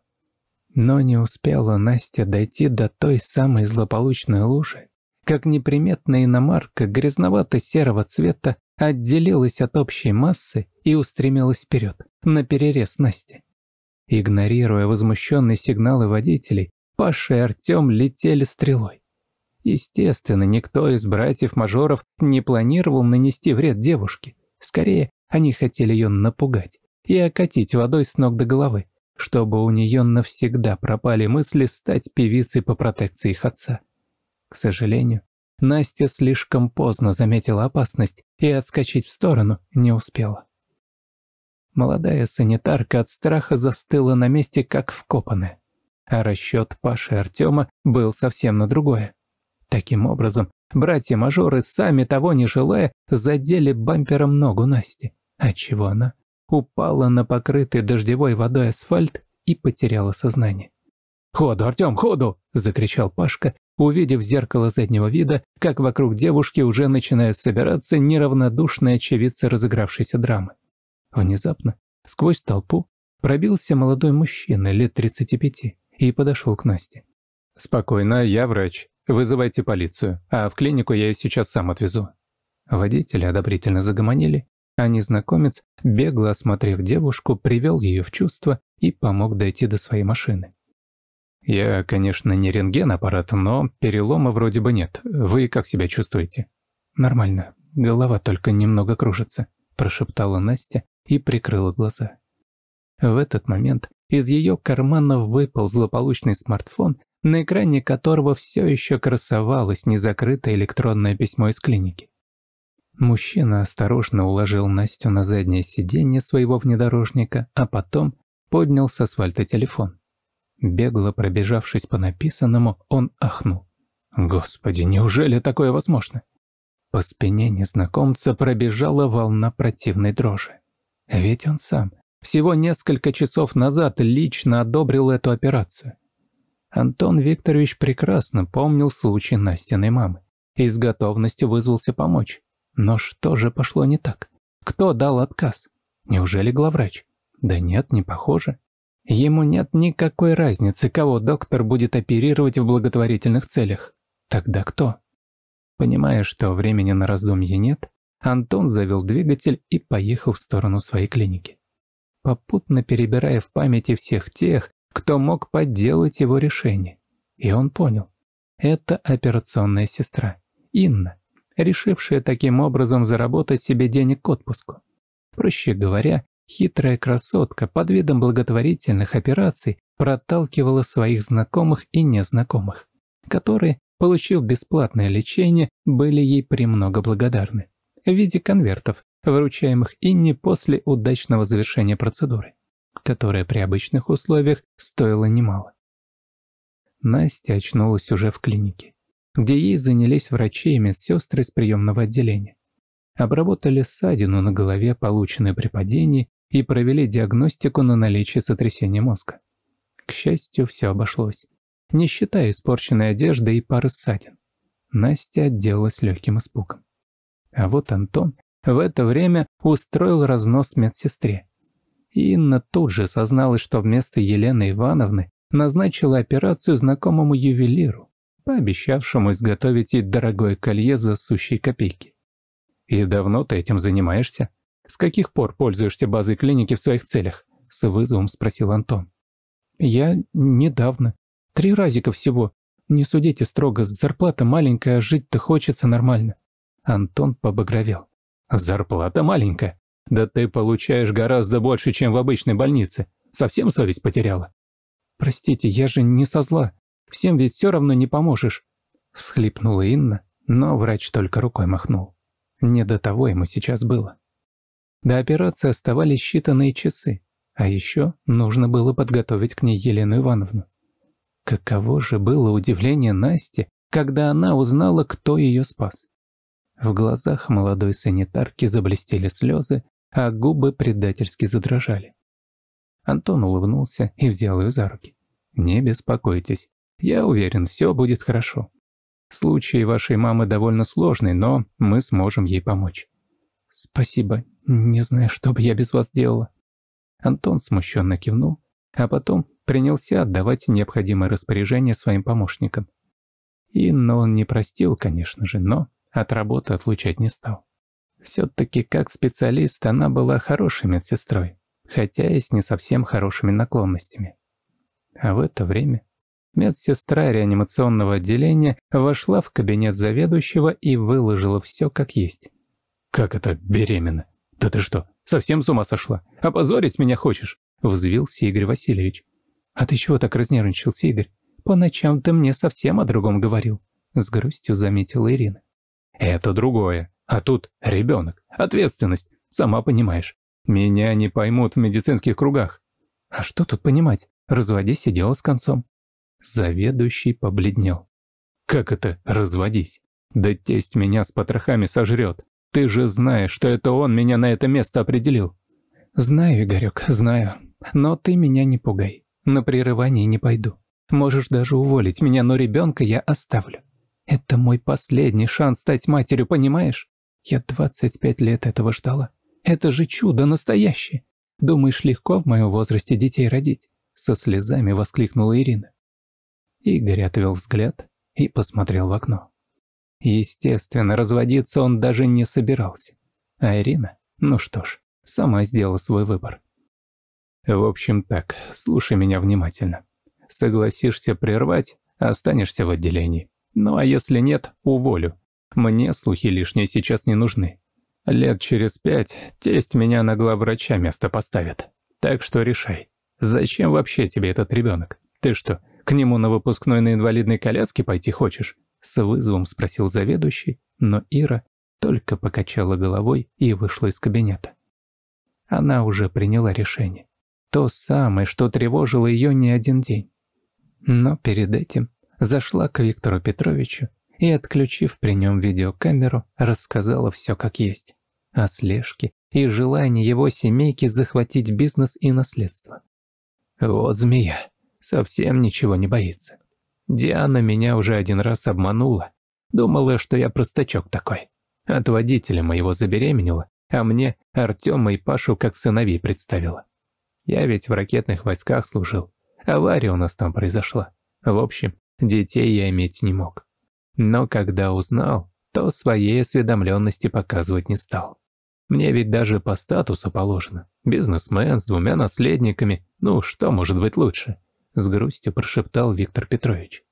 Но не успела Настя дойти до той самой злополучной лужи, как неприметная иномарка грязновато-серого цвета отделилась от общей массы и устремилась вперед, на перерез Насти. Игнорируя возмущенные сигналы водителей, Паша и Артем летели стрелой. Естественно, никто из братьев-мажоров не планировал нанести вред девушке. Скорее, они хотели ее напугать и окатить водой с ног до головы, чтобы у нее навсегда пропали мысли стать певицей по протекции их отца. К сожалению, Настя слишком поздно заметила опасность и отскочить в сторону не успела. Молодая санитарка от страха застыла на месте, как вкопанная. А расчет Паши Артема был совсем на другое. Таким образом, братья-мажоры, сами того не желая, задели бампером ногу Насти отчего а она упала на покрытый дождевой водой асфальт и потеряла сознание. «Ходу, Артем, ходу!» – закричал Пашка, увидев в зеркало заднего вида, как вокруг девушки уже начинают собираться неравнодушные очевидцы разыгравшейся драмы. Внезапно, сквозь толпу, пробился молодой мужчина лет 35 и подошел к Насте. «Спокойно, я врач. Вызывайте полицию, а в клинику я ее сейчас сам отвезу». Водители одобрительно загомонили, а незнакомец, бегло осмотрев девушку, привел ее в чувство и помог дойти до своей машины. «Я, конечно, не рентген-аппарат, но перелома вроде бы нет. Вы как себя чувствуете?» «Нормально. Голова только немного кружится», – прошептала Настя и прикрыла глаза. В этот момент из ее кармана выпал злополучный смартфон, на экране которого все еще красовалось незакрытое электронное письмо из клиники. Мужчина осторожно уложил Настю на заднее сиденье своего внедорожника, а потом поднял с асфальта телефон. Бегло пробежавшись по написанному, он ахнул. «Господи, неужели такое возможно?» По спине незнакомца пробежала волна противной дрожи. Ведь он сам всего несколько часов назад лично одобрил эту операцию. Антон Викторович прекрасно помнил случай Настиной мамы и с готовностью вызвался помочь. Но что же пошло не так? Кто дал отказ? Неужели главврач? Да нет, не похоже. Ему нет никакой разницы, кого доктор будет оперировать в благотворительных целях. Тогда кто? Понимая, что времени на раздумье нет, Антон завел двигатель и поехал в сторону своей клиники. Попутно перебирая в памяти всех тех, кто мог подделать его решение. И он понял. Это операционная сестра, Инна решившая таким образом заработать себе денег к отпуску. Проще говоря, хитрая красотка под видом благотворительных операций проталкивала своих знакомых и незнакомых, которые, получив бесплатное лечение, были ей премного благодарны в виде конвертов, выручаемых Инне после удачного завершения процедуры, которая при обычных условиях стоила немало. Настя очнулась уже в клинике где ей занялись врачи и медсестры из приемного отделения. Обработали ссадину на голове, полученную при падении, и провели диагностику на наличие сотрясения мозга. К счастью, все обошлось. Не считая испорченной одежды и пары ссадин. Настя отделалась легким испугом. А вот Антон в это время устроил разнос медсестре. Инна тут же созналась, что вместо Елены Ивановны назначила операцию знакомому ювелиру, пообещавшему изготовить ей дорогое колье за сущие копейки. «И давно ты этим занимаешься? С каких пор пользуешься базой клиники в своих целях?» — с вызовом спросил Антон. «Я недавно. Три разика всего. Не судите строго, зарплата маленькая, а жить-то хочется нормально». Антон побагровел. «Зарплата маленькая? Да ты получаешь гораздо больше, чем в обычной больнице. Совсем совесть потеряла?» «Простите, я же не со зла. Всем ведь все равно не поможешь!» Всхлипнула Инна, но врач только рукой махнул. Не до того ему сейчас было. До операции оставались считанные часы, а еще нужно было подготовить к ней Елену Ивановну. Каково же было удивление Насти, когда она узнала, кто ее спас. В глазах молодой санитарки заблестели слезы, а губы предательски задрожали. Антон улыбнулся и взял ее за руки. «Не беспокойтесь, я уверен, все будет хорошо. Случай вашей мамы довольно сложный, но мы сможем ей помочь». «Спасибо. Не знаю, что бы я без вас делала». Антон смущенно кивнул, а потом принялся отдавать необходимые распоряжения своим помощникам. Инну он не простил, конечно же, но от работы отлучать не стал. Все-таки как специалист она была хорошей медсестрой, хотя и с не совсем хорошими наклонностями. А в это время Медсестра реанимационного отделения вошла в кабинет заведующего и выложила все как есть. «Как это беременна? Да ты что, совсем с ума сошла? Опозорить меня хочешь?» – взвился Игорь Васильевич. «А ты чего так разнервничался, Игорь? По ночам ты мне совсем о другом говорил», – с грустью заметила Ирина. «Это другое. А тут ребенок. Ответственность. Сама понимаешь. Меня не поймут в медицинских кругах». «А что тут понимать? Разводи сидела с концом. Заведующий побледнел. «Как это «разводись»? Да тесть меня с потрохами сожрет. Ты же знаешь, что это он меня на это место определил». «Знаю, Игорек, знаю. Но ты меня не пугай. На прерывание не пойду. Можешь даже уволить меня, но ребенка я оставлю. Это мой последний шанс стать матерью, понимаешь? Я 25 лет этого ждала. Это же чудо настоящее. Думаешь, легко в моем возрасте детей родить?» Со слезами воскликнула Ирина. Игорь отвел взгляд и посмотрел в окно. Естественно, разводиться он даже не собирался. А Ирина, ну что ж, сама сделала свой выбор. В общем так, слушай меня внимательно. Согласишься прервать, останешься в отделении. Ну а если нет, уволю. Мне слухи лишние сейчас не нужны. Лет через пять тесть меня на главврача место поставит. Так что решай. Зачем вообще тебе этот ребенок? Ты что, к нему на выпускной на инвалидной коляске пойти хочешь?» С вызовом спросил заведующий, но Ира только покачала головой и вышла из кабинета. Она уже приняла решение. То самое, что тревожило ее не один день. Но перед этим зашла к Виктору Петровичу и, отключив при нем видеокамеру, рассказала все как есть. О слежке и желании его семейки захватить бизнес и наследство. «Вот змея», совсем ничего не боится. Диана меня уже один раз обманула. Думала, что я простачок такой. От водителя моего забеременела, а мне Артема и Пашу как сыновей представила. Я ведь в ракетных войсках служил. Авария у нас там произошла. В общем, детей я иметь не мог. Но когда узнал, то своей осведомленности показывать не стал. Мне ведь даже по статусу положено. Бизнесмен с двумя наследниками. Ну, что может быть лучше? — с грустью прошептал Виктор Петрович.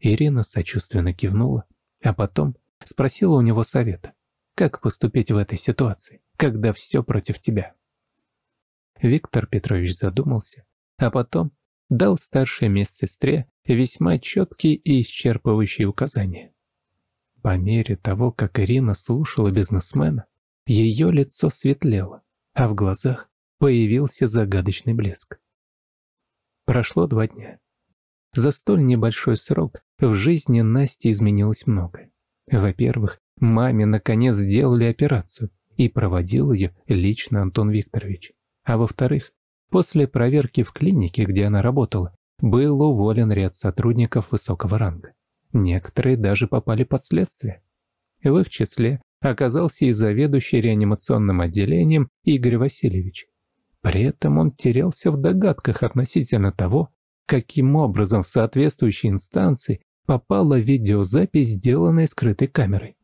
Ирина сочувственно кивнула, а потом спросила у него совета, как поступить в этой ситуации, когда все против тебя. Виктор Петрович задумался, а потом дал старшей медсестре весьма четкие и исчерпывающие указания. По мере того, как Ирина слушала бизнесмена, ее лицо светлело, а в глазах появился загадочный блеск. Прошло два дня. За столь небольшой срок в жизни Насти изменилось многое. Во-первых, маме наконец сделали операцию, и проводил ее лично Антон Викторович. А во-вторых, после проверки в клинике, где она работала, был уволен ряд сотрудников высокого ранга. Некоторые даже попали под следствие. В их числе оказался и заведующий реанимационным отделением Игорь Васильевич, при этом он терялся в догадках относительно того, каким образом в соответствующей инстанции попала видеозапись, сделанная скрытой камерой,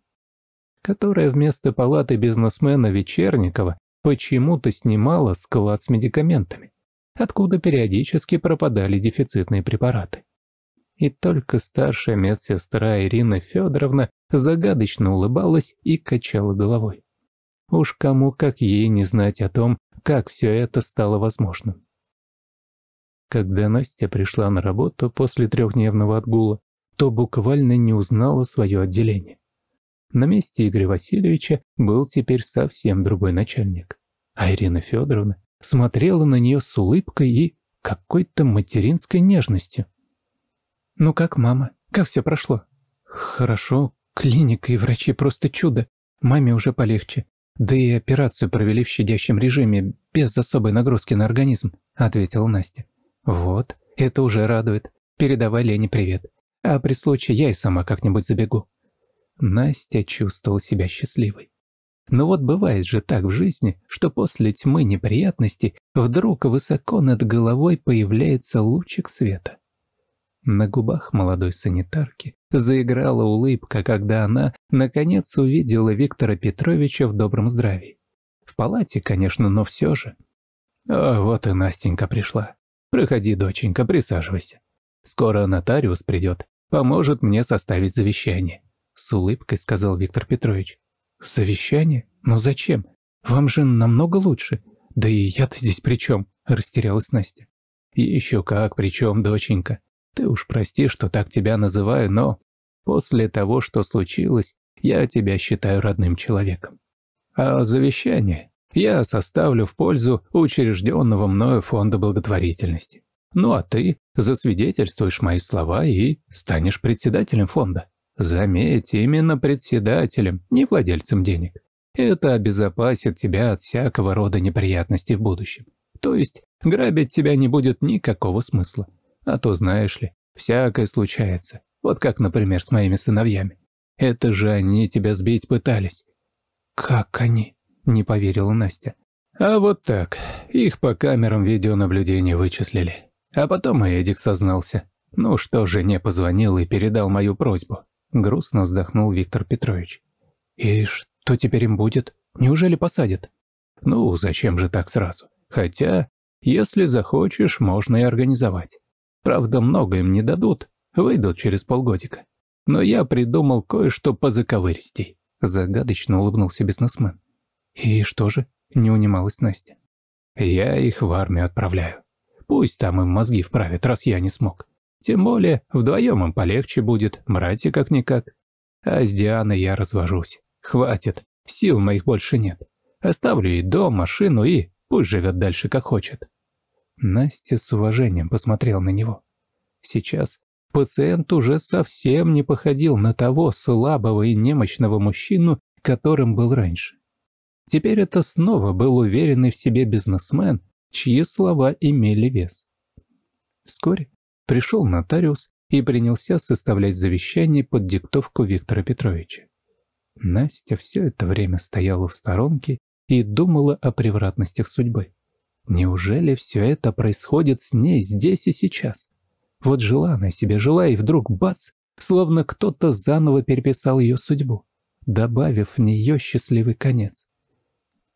которая вместо палаты бизнесмена Вечерникова почему-то снимала склад с медикаментами, откуда периодически пропадали дефицитные препараты. И только старшая медсестра Ирина Федоровна загадочно улыбалась и качала головой. Уж кому как ей не знать о том, как все это стало возможным. Когда Настя пришла на работу после трехдневного отгула, то буквально не узнала свое отделение. На месте Игоря Васильевича был теперь совсем другой начальник. А Ирина Федоровна смотрела на нее с улыбкой и какой-то материнской нежностью. «Ну как, мама? Как все прошло?» «Хорошо. Клиника и врачи просто чудо. Маме уже полегче. Да и операцию провели в щадящем режиме, без особой нагрузки на организм», – ответила Настя. «Вот, это уже радует. Передавай Лене привет. А при случае я и сама как-нибудь забегу». Настя чувствовала себя счастливой. Но вот бывает же так в жизни, что после тьмы неприятностей вдруг высоко над головой появляется лучик света. На губах молодой санитарки заиграла улыбка, когда она, наконец, увидела Виктора Петровича в добром здравии. В палате, конечно, но все же. А вот и Настенька пришла. Проходи, доченька, присаживайся. Скоро нотариус придет, поможет мне составить завещание. С улыбкой сказал Виктор Петрович. Завещание? Но ну зачем? Вам же намного лучше. Да и я-то здесь при чем? Растерялась Настя. Еще как при чем, доченька. Ты уж прости, что так тебя называю, но после того, что случилось, я тебя считаю родным человеком. А завещание я составлю в пользу учрежденного мною фонда благотворительности. Ну а ты засвидетельствуешь мои слова и станешь председателем фонда. Заметь, именно председателем, не владельцем денег. Это обезопасит тебя от всякого рода неприятностей в будущем. То есть грабить тебя не будет никакого смысла. А то, знаешь ли, всякое случается. Вот как, например, с моими сыновьями. Это же они тебя сбить пытались». «Как они?» – не поверила Настя. «А вот так. Их по камерам видеонаблюдения вычислили. А потом и Эдик сознался. Ну что, жене позвонил и передал мою просьбу». Грустно вздохнул Виктор Петрович. «И что теперь им будет? Неужели посадят?» «Ну, зачем же так сразу? Хотя, если захочешь, можно и организовать. Правда, много им не дадут, выйдут через полгодика. Но я придумал кое-что позаковыристей», – загадочно улыбнулся бизнесмен. «И что же?» – не унималась Настя. «Я их в армию отправляю. Пусть там им мозги вправят, раз я не смог. Тем более, вдвоем им полегче будет, братья как-никак. А с Дианой я развожусь. Хватит, сил моих больше нет. Оставлю ей дом, машину и пусть живет дальше, как хочет». Настя с уважением посмотрел на него. Сейчас пациент уже совсем не походил на того слабого и немощного мужчину, которым был раньше. Теперь это снова был уверенный в себе бизнесмен, чьи слова имели вес. Вскоре пришел нотариус и принялся составлять завещание под диктовку Виктора Петровича. Настя все это время стояла в сторонке и думала о превратностях судьбы. Неужели все это происходит с ней здесь и сейчас? Вот жила она себе, жила, и вдруг бац, словно кто-то заново переписал ее судьбу, добавив в нее счастливый конец.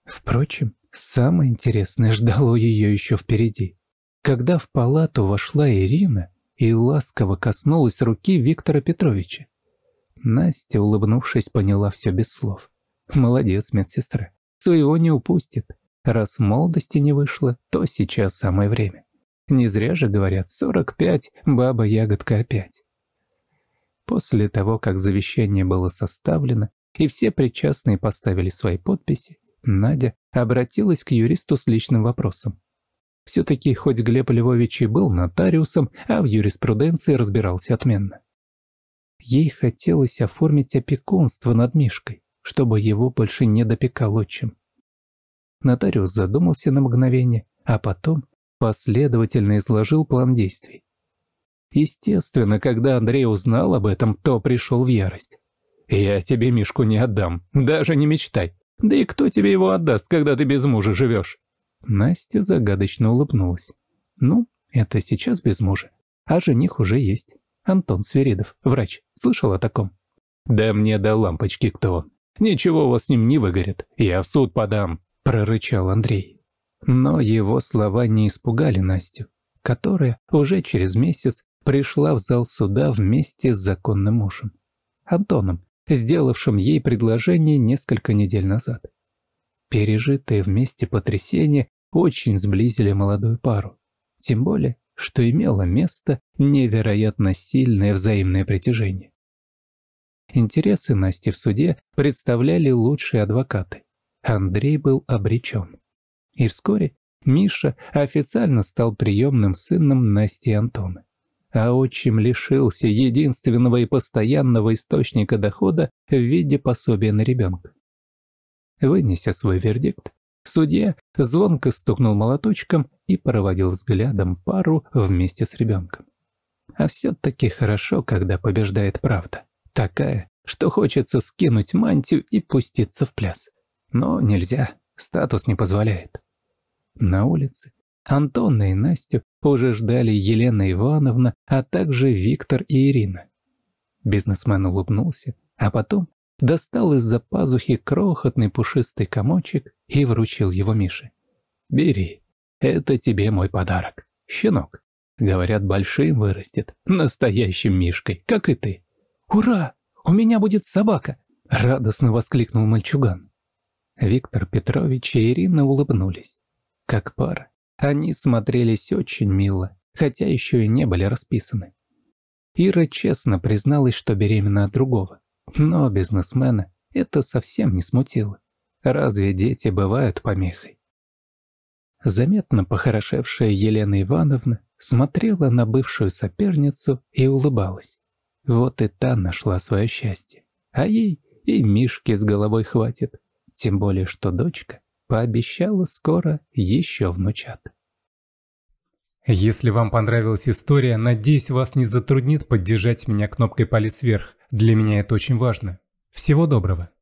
Впрочем, самое интересное ждало ее еще впереди. Когда в палату вошла Ирина и ласково коснулась руки Виктора Петровича, Настя, улыбнувшись, поняла все без слов. Молодец, медсестра, своего не упустит. Раз молодости не вышло, то сейчас самое время. Не зря же говорят 45, баба-ягодка опять. После того, как завещание было составлено, и все причастные поставили свои подписи, Надя обратилась к юристу с личным вопросом. Все-таки хоть Глеб Львович и был нотариусом, а в юриспруденции разбирался отменно. Ей хотелось оформить опекунство над Мишкой, чтобы его больше не допекал отчим. Нотариус задумался на мгновение, а потом последовательно изложил план действий. Естественно, когда Андрей узнал об этом, то пришел в ярость. «Я тебе Мишку не отдам, даже не мечтай. Да и кто тебе его отдаст, когда ты без мужа живешь?» Настя загадочно улыбнулась. «Ну, это сейчас без мужа, а жених уже есть. Антон Свиридов, врач, слышал о таком?» «Да мне до лампочки кто Ничего у вас с ним не выгорит. Я в суд подам прорычал Андрей. Но его слова не испугали Настю, которая уже через месяц пришла в зал суда вместе с законным мужем, Антоном, сделавшим ей предложение несколько недель назад. Пережитые вместе потрясения очень сблизили молодую пару, тем более, что имело место невероятно сильное взаимное притяжение. Интересы Насти в суде представляли лучшие адвокаты, Андрей был обречен. И вскоре Миша официально стал приемным сыном Насти Антоны, А отчим лишился единственного и постоянного источника дохода в виде пособия на ребенка. Вынеся свой вердикт, судья звонко стукнул молоточком и проводил взглядом пару вместе с ребенком. А все-таки хорошо, когда побеждает правда. Такая, что хочется скинуть мантию и пуститься в пляс. Но нельзя, статус не позволяет. На улице Антона и Настю уже ждали Елена Ивановна, а также Виктор и Ирина. Бизнесмен улыбнулся, а потом достал из-за пазухи крохотный пушистый комочек и вручил его Мише. «Бери, это тебе мой подарок. Щенок. Говорят, большим вырастет, настоящим мишкой, как и ты». «Ура! У меня будет собака!» — радостно воскликнул мальчуган. Виктор Петрович и Ирина улыбнулись. Как пара. Они смотрелись очень мило, хотя еще и не были расписаны. Ира честно призналась, что беременна от другого. Но бизнесмена это совсем не смутило. Разве дети бывают помехой? Заметно похорошевшая Елена Ивановна смотрела на бывшую соперницу и улыбалась. Вот и та нашла свое счастье. А ей и Мишки с головой хватит тем более что дочка пообещала скоро еще внучат. Если вам понравилась история, надеюсь, вас не затруднит поддержать меня кнопкой палец вверх. Для меня это очень важно. Всего доброго!